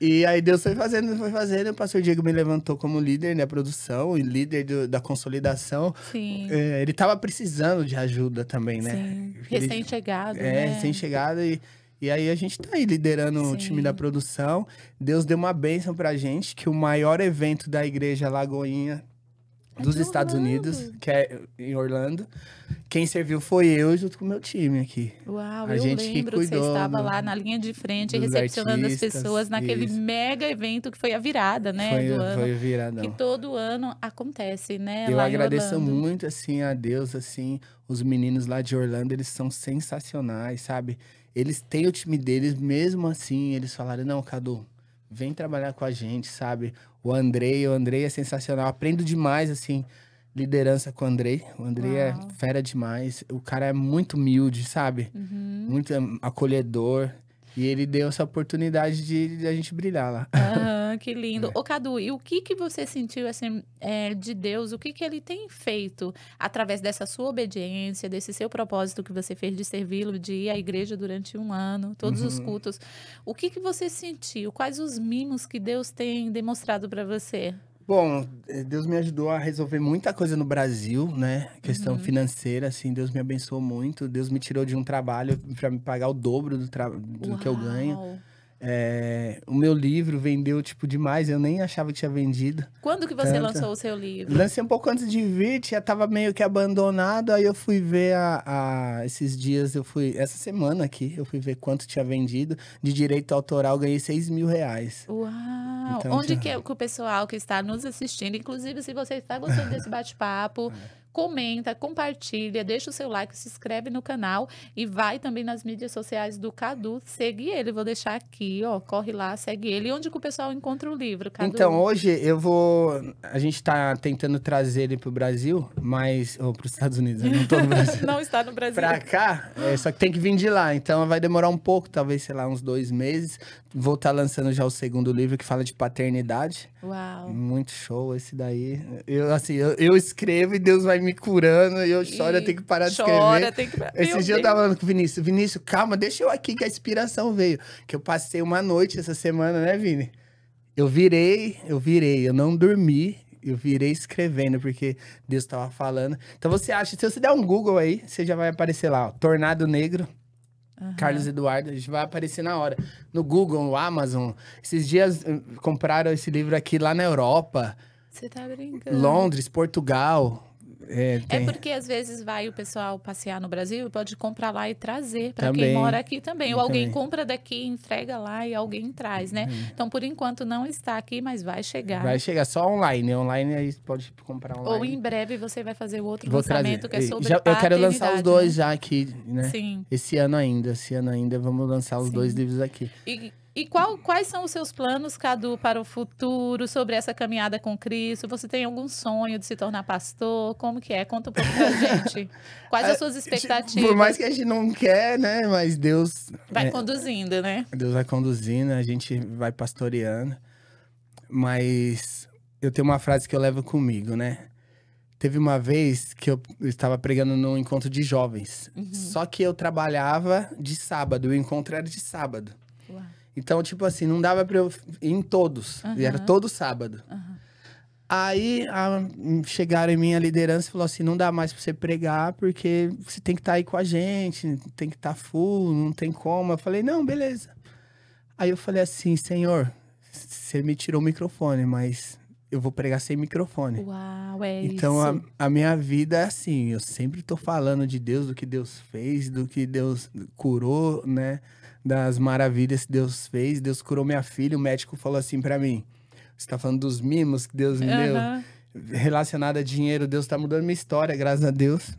E aí Deus foi fazendo, foi fazendo. O pastor Diego me levantou como líder na né, produção e líder do, da consolidação. Sim. É, ele tava precisando de ajuda também, né? Sim. Recém-chegado. É, né? recém-chegado e e aí a gente tá aí liderando Sim. o time da produção. Deus deu uma bênção pra gente, que o maior evento da igreja Lagoinha dos é Estados Orlando. Unidos, que é em Orlando. Quem serviu foi eu junto com o meu time aqui. Uau, a eu gente lembro que, cuidou, que você estava no... Né, lá na linha de frente, recepcionando artistas, as pessoas naquele isso. mega evento que foi a virada, né? Foi, do foi ano, virada. Que todo ano acontece, né? Eu agradeço muito, assim, a Deus, assim, os meninos lá de Orlando, eles são sensacionais, sabe? eles têm o time deles, mesmo assim, eles falaram, não, Cadu, vem trabalhar com a gente, sabe? O Andrei, o Andrei é sensacional, aprendo demais, assim, liderança com o Andrei. O Andrei é Uau. é fera demais, o cara é muito humilde, sabe? Uhum. Muito hum, acolhedor, e ele deu essa oportunidade de, de a gente brilhar lá. Uhum que lindo. É. Ô, Cadu, e o que, que você sentiu assim, é, de Deus? O que, que ele tem feito através dessa sua obediência, desse seu propósito que você fez de servi-lo, de ir à igreja durante um ano, todos uhum. os cultos? O que, que você sentiu? Quais os mimos que Deus tem demonstrado para você? Bom, eh, Deus me ajudou a resolver muita coisa no Brasil, né? Questão uhum. financeira, assim, Deus me abençoou muito. Deus me tirou de um trabalho para me pagar o dobro do, do que eu ganho. É, o meu livro vendeu, tipo, demais. Eu nem achava que tinha vendido. Quando que você tanto. lançou o seu livro? Lancei um pouco antes de vir, já tava meio que abandonado. Aí eu fui ver a, a, esses dias, eu fui... Essa semana aqui, eu fui ver quanto tinha vendido. De direito autoral, ganhei 6 mil reais. Uau! Então, Onde já... É que, o pessoal que está nos assistindo, inclusive se você está gostando desse bate-papo... É comenta, compartilha, deixa o seu like, se inscreve no canal e vai também nas mídias sociais do Cadu, segue ele, vou deixar aqui, ó, corre lá, segue ele. E onde que o pessoal encontra o livro, Cadu? Então, hoje eu vou, a gente está tentando trazer ele para o Brasil, mas, ou para os Estados Unidos, eu não tô no Brasil. não está no Brasil. Para cá, é, só que tem que vir de lá, então vai demorar um pouco, talvez, sei lá, uns dois meses, vou estar tá lançando já o segundo livro que fala de paternidade. Uau. Muito show esse daí. Eu, assim, eu, eu escrevo e Deus vai me curando e eu choro, e eu tenho que parar de chora, escrever. Chora, tem que... Esse Meu dia Deus. eu tava falando com o Vinícius. Vinícius, calma, deixa eu aqui que a inspiração veio. Que eu passei uma noite essa semana, né, Vini? Eu virei, eu virei, eu não dormi, eu virei escrevendo, porque Deus estava falando. Então você acha, se você der um Google aí, você já vai aparecer lá, ó, Tornado Negro. Uhum. Carlos Eduardo, a gente vai aparecer na hora. No Google, no Amazon. Esses dias eh, compraram esse livro aqui lá na Europa. Você tá brincando. Londres, Portugal. É, é, tem... é, porque às vezes vai o pessoal passear no Brasil e pode comprar lá e trazer para quem mora aqui também. Ou também. alguém compra daqui, entrega lá e alguém traz, né? Uhum. Então, por enquanto, não está aqui, mas vai chegar. Vai chegar só online. Né? Online aí pode comprar online. Ou em breve você vai fazer o outro Vou lançamento trazer. que é sobre já, Eu quero lançar os dois né? já aqui, né? Sim. Esse ano ainda. Esse ano ainda vamos lançar os Sim. dois livros aqui. E e qual, quais são os seus planos, Cadu, para o futuro, sobre essa caminhada com Cristo? Você tem algum sonho de se tornar pastor? Como que é? Conta um pouco pra gente. Quais as é, suas expectativas? Por mais que a gente não quer, né? Mas Deus... Vai é, conduzindo, né? Deus vai conduzindo, a gente vai pastoreando. Mas eu tenho uma frase que eu levo comigo, né? Teve uma vez que eu estava pregando num encontro de jovens. Uhum. Só que eu trabalhava de sábado, o encontro era de sábado. Então, tipo assim, não dava pra eu ir em todos. Uhum. E era todo sábado. Uhum. Aí a, chegaram em minha liderança e falou assim: não dá mais pra você pregar, porque você tem que estar tá aí com a gente, tem que estar tá full, não tem como. Eu falei, não, beleza. Aí eu falei assim, senhor, você me tirou o microfone, mas eu vou pregar sem microfone. Uau, é então, isso. Então, a, a, minha vida é assim, eu sempre tô falando de Deus, do que Deus fez, do que Deus curou, né? das maravilhas que Deus fez. Deus curou minha filha. O médico falou assim para mim: Você tá falando dos mimos que Deus me deu? Relacionado a dinheiro, Deus tá mudando minha história, graças a Deus.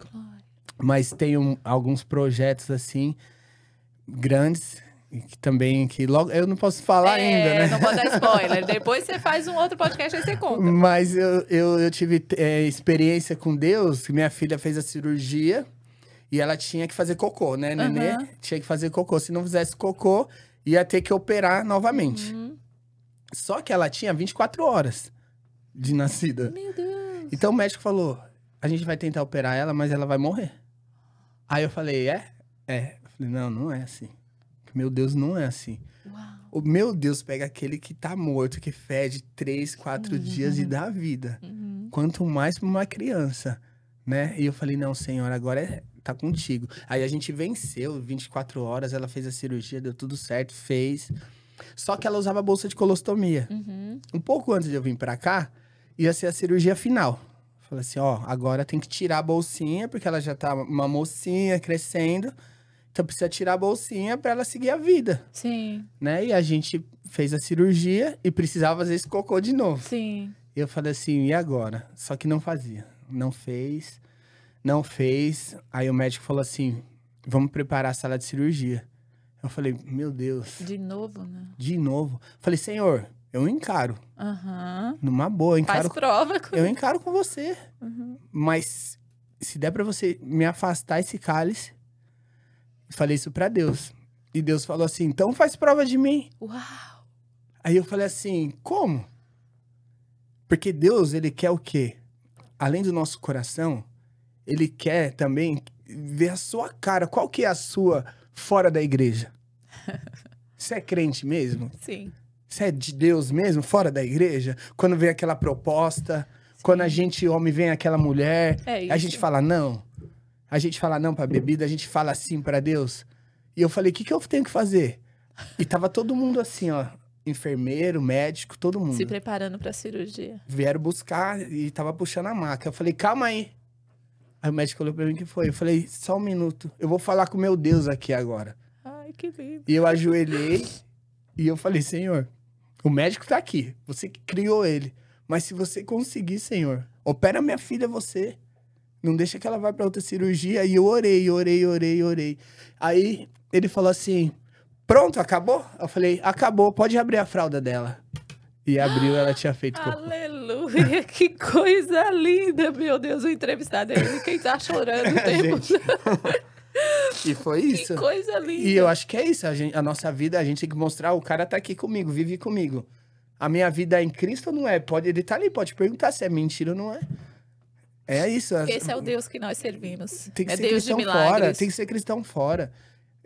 Mas tem alguns projetos assim, grandes, que também que logo eu não posso falar é, ainda, né? Não pode dar spoiler. Depois você faz um outro podcast aí você conta. Mas eu, eu, eu tive é, experiência com Deus. Minha filha fez a cirurgia e ela tinha que fazer cocô, né? Nenê tinha que fazer cocô. Se não fizesse cocô, ia ter que operar novamente. Uhum. Só que ela tinha 24 horas de nascida. Meu Deus. Então o médico falou: a gente vai tentar operar ela, mas ela vai morrer. Aí eu falei: é? É. Eu falei: não, não é assim. Meu Deus, não é assim. Uau. O meu Deus pega aquele que tá morto, que fede três, quatro uhum. dias e dá vida. Uhum. Quanto mais pra uma criança, né? E eu falei: não, senhor, agora é, tá contigo. Aí a gente venceu 24 horas, ela fez a cirurgia, deu tudo certo, fez. Só que ela usava bolsa de colostomia. Uhum. Um pouco antes de eu vir para cá, ia ser a cirurgia final. Falei assim, ó, agora tem que tirar a bolsinha, porque ela já tá uma mocinha crescendo. Então precisa tirar a bolsinha para ela seguir a vida. Sim. Né? E a gente fez a cirurgia e precisava fazer esse cocô de novo. Sim. Eu falei assim, e agora? Só que não fazia. Não fez. Não fez. Aí o médico falou assim: vamos preparar a sala de cirurgia. Eu falei, meu Deus. De novo, né? De novo. Falei, senhor, eu encaro. Uhum. Numa boa, eu encaro. Faz prova. Com... Eu encaro com você. Uhum. Mas se der para você me afastar esse cálice, falei isso para Deus. E Deus falou assim: então faz prova de mim. Uau! Aí eu falei assim: como? Porque Deus, ele quer o quê? Além do nosso coração, ele quer também ver a sua cara. Qual que é a sua fora da igreja? Você é crente mesmo? Sim. Você é de Deus mesmo, fora da igreja? Quando vem aquela proposta, Sim. quando a gente, homem, vem aquela mulher, é a gente fala não. A gente fala não pra bebida, a gente fala sim para Deus. E eu falei, o que, que eu tenho que fazer? E tava todo mundo assim, ó. Enfermeiro, médico, todo mundo. Se preparando pra cirurgia. Vieram buscar e tava puxando a maca. Eu falei, calma aí. Aí o médico olhou pra mim, que foi? Eu falei, só um minuto, eu vou falar com meu Deus aqui agora. Ai, que lindo. E eu ajoelhei e eu falei, Senhor, o médico tá aqui, você que criou ele. Mas se você conseguir, Senhor, opera minha filha você. Não deixa que ela vá para outra cirurgia. E eu orei, orei, orei, orei. Aí ele falou assim: Pronto, acabou? Eu falei: Acabou, pode abrir a fralda dela. E abriu, ela tinha feito cocô. Aleluia, que coisa linda, meu Deus, o entrevistado é quem tá chorando o é, tempo. e foi isso. Que coisa linda. E eu acho que é isso, a, gente, a nossa vida, a gente tem que mostrar, o cara tá aqui comigo, vive comigo. A minha vida é em Cristo não é? Pode, ele tá ali, pode perguntar se é mentira ou não é. É isso. Esse é o Deus que nós servimos. Tem que é ser Deus cristão de milagres. fora, tem que ser cristão fora.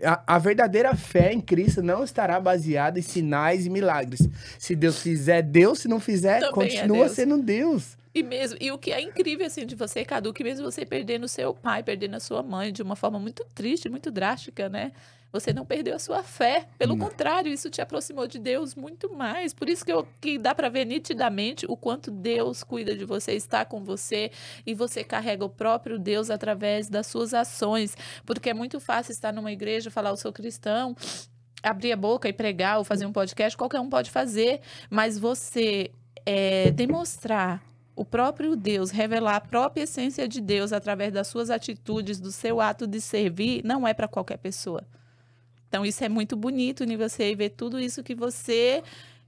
A, a, verdadeira fé em Cristo não estará baseada em sinais e milagres. Se Deus fizer, Deus. Se não fizer, Também é continua é Deus. sendo Deus. E mesmo e o que é incrível assim de você, Cadu, que mesmo você perdendo seu pai, perdendo a sua mãe de uma forma muito triste, muito drástica, né? Você não perdeu a sua fé. Pelo não. contrário, isso te aproximou de Deus muito mais. Por isso que, eu, que dá para ver nitidamente o quanto Deus cuida de você, está com você e você carrega o próprio Deus através das suas ações. Porque é muito fácil estar numa igreja, falar, eu sou cristão, abrir a boca e pregar ou fazer um podcast, qualquer um pode fazer, mas você é, demonstrar o próprio Deus, revelar a própria essência de Deus através das suas atitudes, do seu ato de servir, não é para qualquer pessoa. Então, isso é muito bonito em você ver tudo isso que você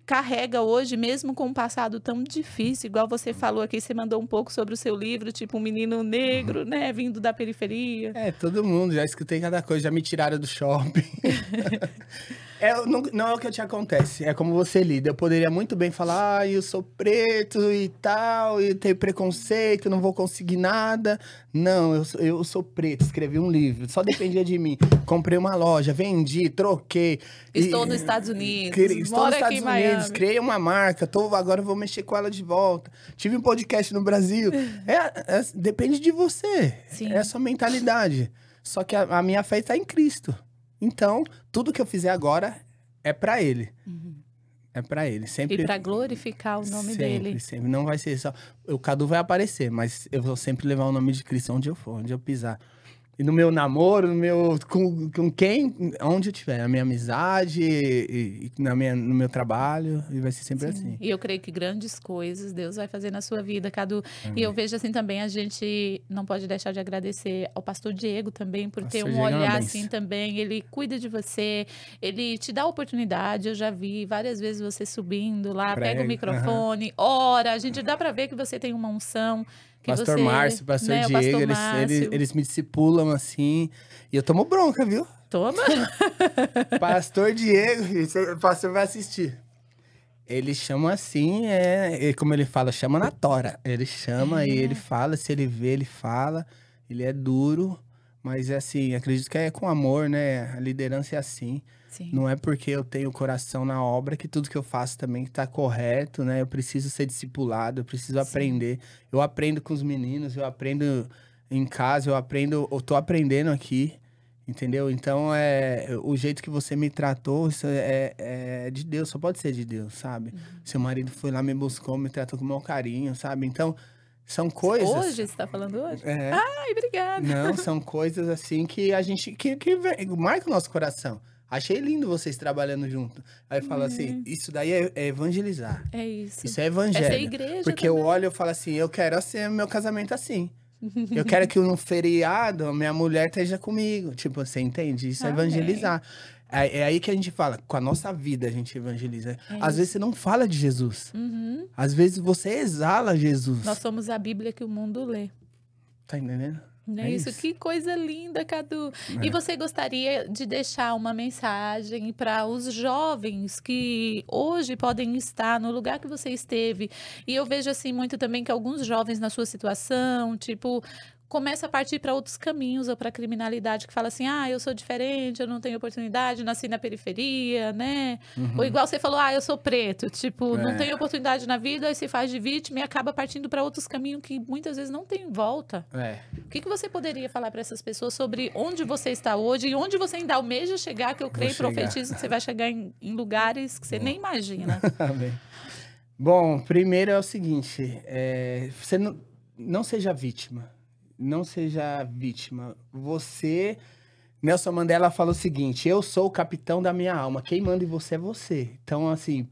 carrega hoje, mesmo com um passado tão difícil, igual você falou aqui, você mandou um pouco sobre o seu livro, tipo um menino negro, uhum. né, vindo da periferia. É, todo mundo, já escutei cada coisa, já me tiraram do shopping. É, não, não, é o que te acontece, é como você lida. Eu poderia muito bem falar, ah, eu sou preto e tal, e tenho preconceito, não vou conseguir nada. Não, eu, eu sou preto, escrevi um livro, só dependia de mim. Comprei uma loja, vendi, troquei. Estou e, nos Estados Unidos. Cre, estou nos Estados Unidos, Miami. criei uma marca, tô, agora vou mexer com ela de volta. Tive um podcast no Brasil. É, é depende de você. Sim. É a sua mentalidade. Só que a, a minha fé está em Cristo. Então, tudo que eu fizer agora é para ele. Uhum. É para ele, sempre. E para glorificar o nome sempre, dele. Sempre, não vai ser só o Cadu vai aparecer, mas eu vou sempre levar o nome de Cristo onde eu for, onde eu pisar. E no meu namoro, no meu. Com, com quem, onde eu tiver, na minha amizade, e, e na minha, no meu trabalho, e vai ser sempre Sim. assim. E eu creio que grandes coisas Deus vai fazer na sua vida, Cadu. Amém. E eu vejo assim também, a gente não pode deixar de agradecer ao pastor Diego também, por pastor ter um Diego é olhar assim também. Ele cuida de você, ele te dá oportunidade. Eu já vi várias vezes você subindo lá, Prego, pega o microfone, uhum. ora. A gente dá para ver que você tem uma unção pastor você, Márcio, pastor né, Diego, pastor eles, Márcio. eles, eles, me discipulam assim. E eu tomo bronca, viu? Toma! pastor Diego, o pastor vai assistir. Ele chama assim, é, como ele fala, chama na tora. Ele chama é. e ele é. fala, se ele vê, ele fala. Ele é duro, mas é assim, acredito que é com amor, né? A liderança é assim. Sim. Não é porque eu tenho coração na obra que tudo que eu faço também está correto, né? Eu preciso ser discipulado, eu preciso Sim. aprender. Eu aprendo com os meninos, eu aprendo em casa, eu aprendo, eu tô aprendendo aqui, entendeu? Então é o jeito que você me tratou, isso é, é, é de Deus, só pode ser de Deus, sabe? Uhum. Seu marido foi lá, me buscou, me tratou com o maior carinho, sabe? Então. São coisas. Hoje, você tá falando hoje? É. Ai, obrigada. Não, são coisas assim que a gente. que, que marca o nosso coração. Achei lindo vocês trabalhando junto. Aí fala assim, uhum. isso daí é, é, evangelizar. É isso. Isso é evangelho. Essa é igreja Porque também. eu olho e falo assim, eu quero ser meu casamento assim. eu quero que no feriado minha mulher esteja comigo. Tipo, você entende? Isso ah, é evangelizar. É, é, aí que a gente fala, com a nossa vida a gente evangeliza. É Às vezes você não fala de Jesus. Uhum. Às vezes você exala Jesus. Nós somos a Bíblia que o mundo lê. Tá entendendo? É, é isso? isso? que coisa linda, Cadu. É. E você gostaria de deixar uma mensagem para os jovens que hoje podem estar no lugar que você esteve? E eu vejo assim muito também que alguns jovens na sua situação, tipo, começa a partir para outros caminhos ou para criminalidade que fala assim: "Ah, eu sou diferente, eu não tenho oportunidade, nasci na periferia, né?" Uhum. Ou igual você falou: "Ah, eu sou preto", tipo, é. não tenho oportunidade na vida, aí se faz de vítima e acaba partindo para outros caminhos que muitas vezes não tem volta. É. O que que você poderia falar para essas pessoas sobre onde você está hoje e onde você ainda almeja chegar, que eu creio e profetizo que você vai chegar em, em lugares que você nem imagina. Amém. Bom, primeiro é o seguinte, é, você não, não seja vítima não seja vítima. Você. Nelson Mandela fala o seguinte: eu sou o capitão da minha alma. Quem manda em você é você. Então, assim,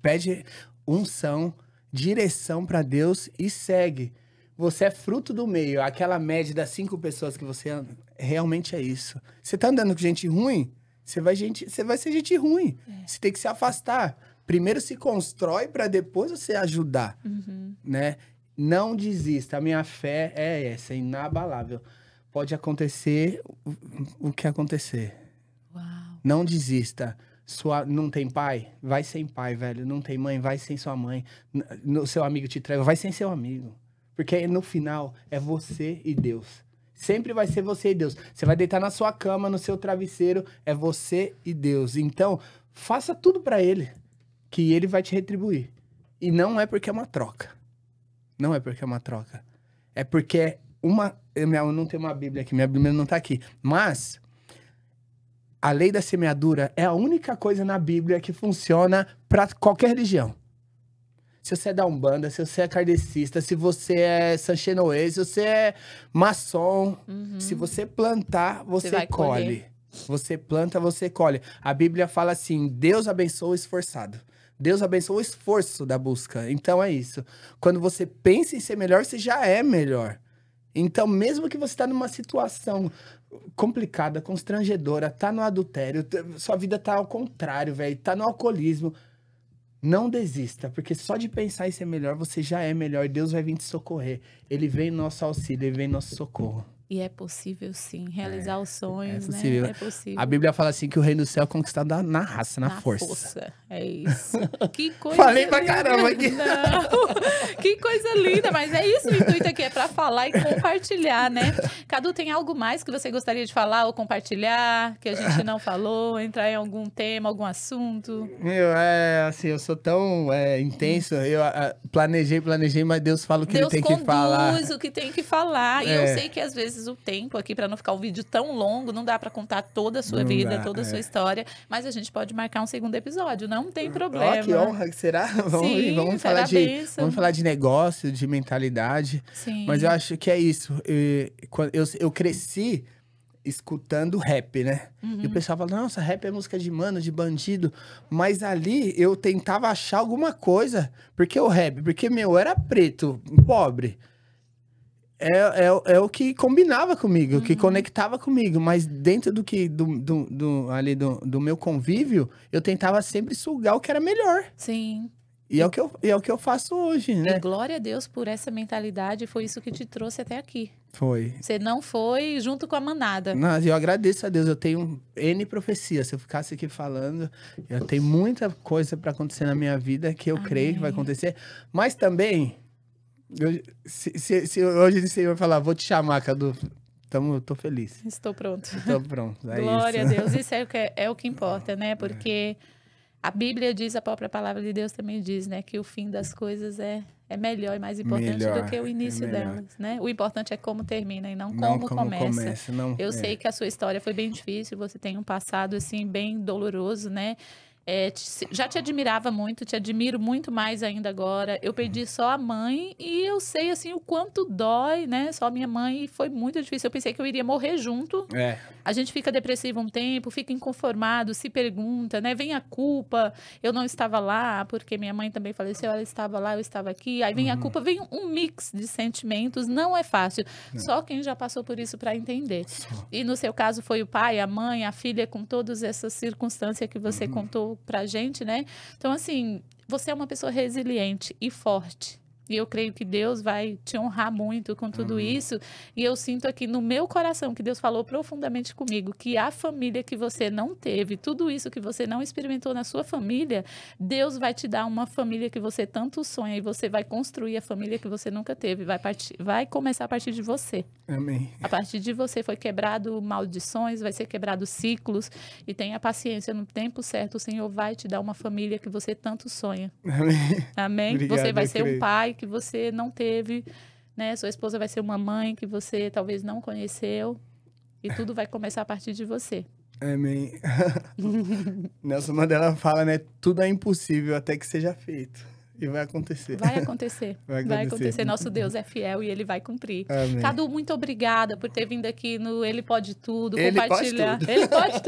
pede unção, direção para Deus e segue. Você é fruto do meio. Aquela média das cinco pessoas que você anda, realmente é isso. Você tá andando com gente ruim? Você vai, gente, você vai ser gente ruim. É. Você tem que se afastar. Primeiro se constrói para depois você ajudar, uhum. né? Não desista, a minha fé é essa, é inabalável. Pode acontecer o que acontecer. Uau. Não desista. Sua, não tem pai? Vai sem pai, velho. Não tem mãe? Vai sem sua mãe. No, seu amigo te traga, Vai sem seu amigo. Porque no final é você e Deus. Sempre vai ser você e Deus. Você vai deitar na sua cama, no seu travesseiro, é você e Deus. Então, faça tudo para ele, que ele vai te retribuir. E não é porque é uma troca. Não é porque é uma troca. É porque é uma. Eu não tenho uma Bíblia aqui, minha Bíblia não está aqui. Mas a lei da semeadura é a única coisa na Bíblia que funciona para qualquer religião. Se você é da Umbanda, se você é kardecista, se você é sanchenoês, se você é maçom, uhum. se você plantar, você, você colhe. Você planta, você colhe. A Bíblia fala assim: Deus abençoa o esforçado. Deus abençoa o esforço da busca. Então é isso. Quando você pensa em ser melhor, você já é melhor. Então, mesmo que você está numa situação complicada, constrangedora, tá no adultério, sua vida tá ao contrário, velho, tá no alcoolismo, não desista, porque só de pensar em ser melhor, você já é melhor. Deus vai vir te socorrer. Ele vem em nosso auxílio, ele vem em nosso socorro. E é possível, sim, realizar é, os é sonhos, é possível. né? É possível. A Bíblia fala assim que o reino do céu é conquistado na raça, na, na força. força. É isso. Que coisa Falei linda. pra caramba aqui. Não. Que coisa linda, mas é isso o intuito aqui, é pra falar e compartilhar, né? Cadu, tem algo mais que você gostaria de falar ou compartilhar, que a gente não falou, entrar em algum tema, algum assunto? Meu, é assim, eu sou tão é, intenso, eu planejei, planejei, mas Deus fala o que Deus ele tem que falar. Deus conduz o que tem que falar, e eu é. sei que às vezes o tempo aqui para não ficar o vídeo tão longo, não dá para contar toda a sua não vida, dá, toda a é. sua história, mas a gente pode marcar um segundo episódio, não tem problema. Oh, que honra, será? Vamos, Sim, vamos falar de bênção. vamos falar de negócio, de mentalidade. Sim. Mas eu acho que é isso. Eu, eu, eu cresci escutando rap, né? Uhum. E o uhum. pessoal fala, nossa, rap é música de mano, de bandido. Mas ali eu tentava achar alguma coisa. Porque o rap, porque meu, eu era preto, pobre é, é, é o que combinava comigo, uhum. que conectava comigo, mas dentro do que do, do, do, ali do, do meu convívio, eu tentava sempre sugar o que era melhor. Sim. E é o que eu, é o que eu faço hoje, né? E glória a Deus por essa mentalidade, foi isso que te trouxe até aqui. Foi. Você não foi junto com a manada. Não, eu agradeço a Deus, eu tenho N profecias. Se eu ficasse aqui falando, eu tenho muita coisa para acontecer na minha vida que eu Amém. creio que vai acontecer. Mas também se, se, se hoje você vai falar, vou te chamar, Cadu. Tamo, tô feliz. Estou pronto. Estou pronto. É Glória isso. a Deus. Isso é o que, é o que importa, né? É. Porque a Bíblia diz, a própria palavra de Deus também diz, né? Que o fim das coisas é, é melhor e é mais importante melhor, do que o é início é delas, né? O importante é como termina e não, não como, como, começa. começa não, Eu sei que a sua história foi bem difícil, você tem um passado, assim, bem doloroso, né? É, já te admirava muito, te admiro muito mais ainda agora. Eu uhum. perdi só a mãe e eu sei assim o quanto dói, né? Só a minha mãe e foi muito difícil. Eu pensei que eu iria morrer junto. É. A gente fica depressivo um tempo, fica inconformado, se pergunta, né? Vem a culpa. Eu não estava lá porque minha mãe também faleceu, ela estava lá, eu estava aqui. Aí vem uhum. a culpa, vem um mix de sentimentos, não é fácil. Não. Só quem já passou por isso para entender. Só. E no seu caso foi o pai, a mãe, a filha com todas essas circunstâncias que você uhum. contou pra gente, né? Então, assim, você é uma pessoa resiliente e forte. E eu creio que Deus vai te honrar muito com tudo uhum. isso. E eu sinto aqui no meu coração que Deus falou profundamente comigo que a família que você não teve, tudo isso que você não experimentou na sua família, Deus vai te dar uma família que você tanto sonha e você vai construir a família que você nunca teve. Vai, partir, vai começar a partir de você. Amém. A partir de você foi quebrado maldições, vai ser quebrado ciclos. E tenha paciência no tempo certo. O Senhor vai te dar uma família que você tanto sonha. Amém. Amém? Obrigado, você vai ser um pai que você não teve, né? Sua esposa vai ser uma mãe que você talvez não conheceu e tudo vai começar a partir de você. Amém. Nelson Mandela fala, né? Tudo é impossível até que seja feito. E vai acontecer. Vai acontecer. Vai acontecer. Vai acontecer. Nosso Deus é fiel e ele vai cumprir. Amém. Cadu, muito obrigada por ter vindo aqui no Ele Pode Tudo. Ele compartilhar. Pode tudo. Ele pode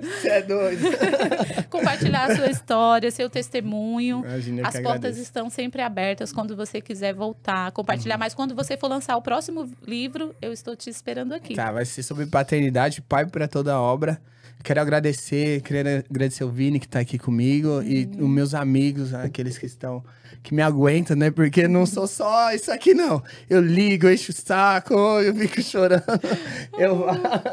tudo. Você é doido. compartilhar a sua história, seu testemunho. Imagina, As portas agradeço. estão sempre abertas quando você quiser voltar, compartilhar. Uhum. Mas quando você for lançar o próximo livro, eu estou te esperando aqui. Tá, vai ser sobre paternidade, pai para toda obra. Quero agradecer, quero agradecer o Vini que está aqui comigo e uhum. os meus amigos, aqueles que estão que me aguentam, né? Porque não sou só isso aqui não. Eu ligo, eu encho o saco, eu fico chorando. Eu...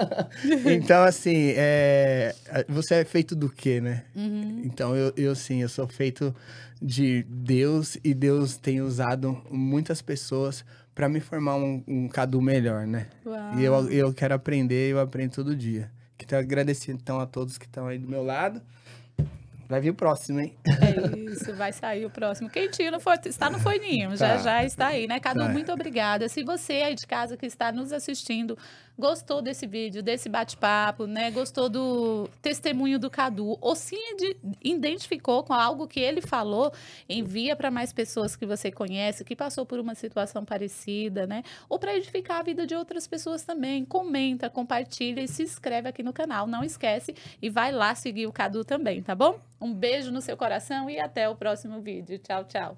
então assim, é... você é feito do quê, né? Uhum. Então eu, eu sim, eu sou feito de Deus e Deus tem usado muitas pessoas para me formar um, um cadu melhor, né? Uau. E eu, eu quero aprender, eu aprendo todo dia. Quero agradecer então a todos que estão aí do meu lado. Vai vir o próximo, hein? É isso, vai sair o próximo. Quentinho não foi, está no foi tá. já já está aí, né? Cadu, tá. muito obrigada. Se você aí de casa que está nos assistindo, gostou desse vídeo, desse bate-papo, né? Gostou do testemunho do Cadu, ou se identificou com algo que ele falou, envia para mais pessoas que você conhece, que passou por uma situação parecida, né? Ou para edificar a vida de outras pessoas também. Comenta, compartilha e se inscreve aqui no canal. Não esquece e vai lá seguir o Cadu também, tá bom? Um beijo no seu coração e até o próximo vídeo. Tchau, tchau.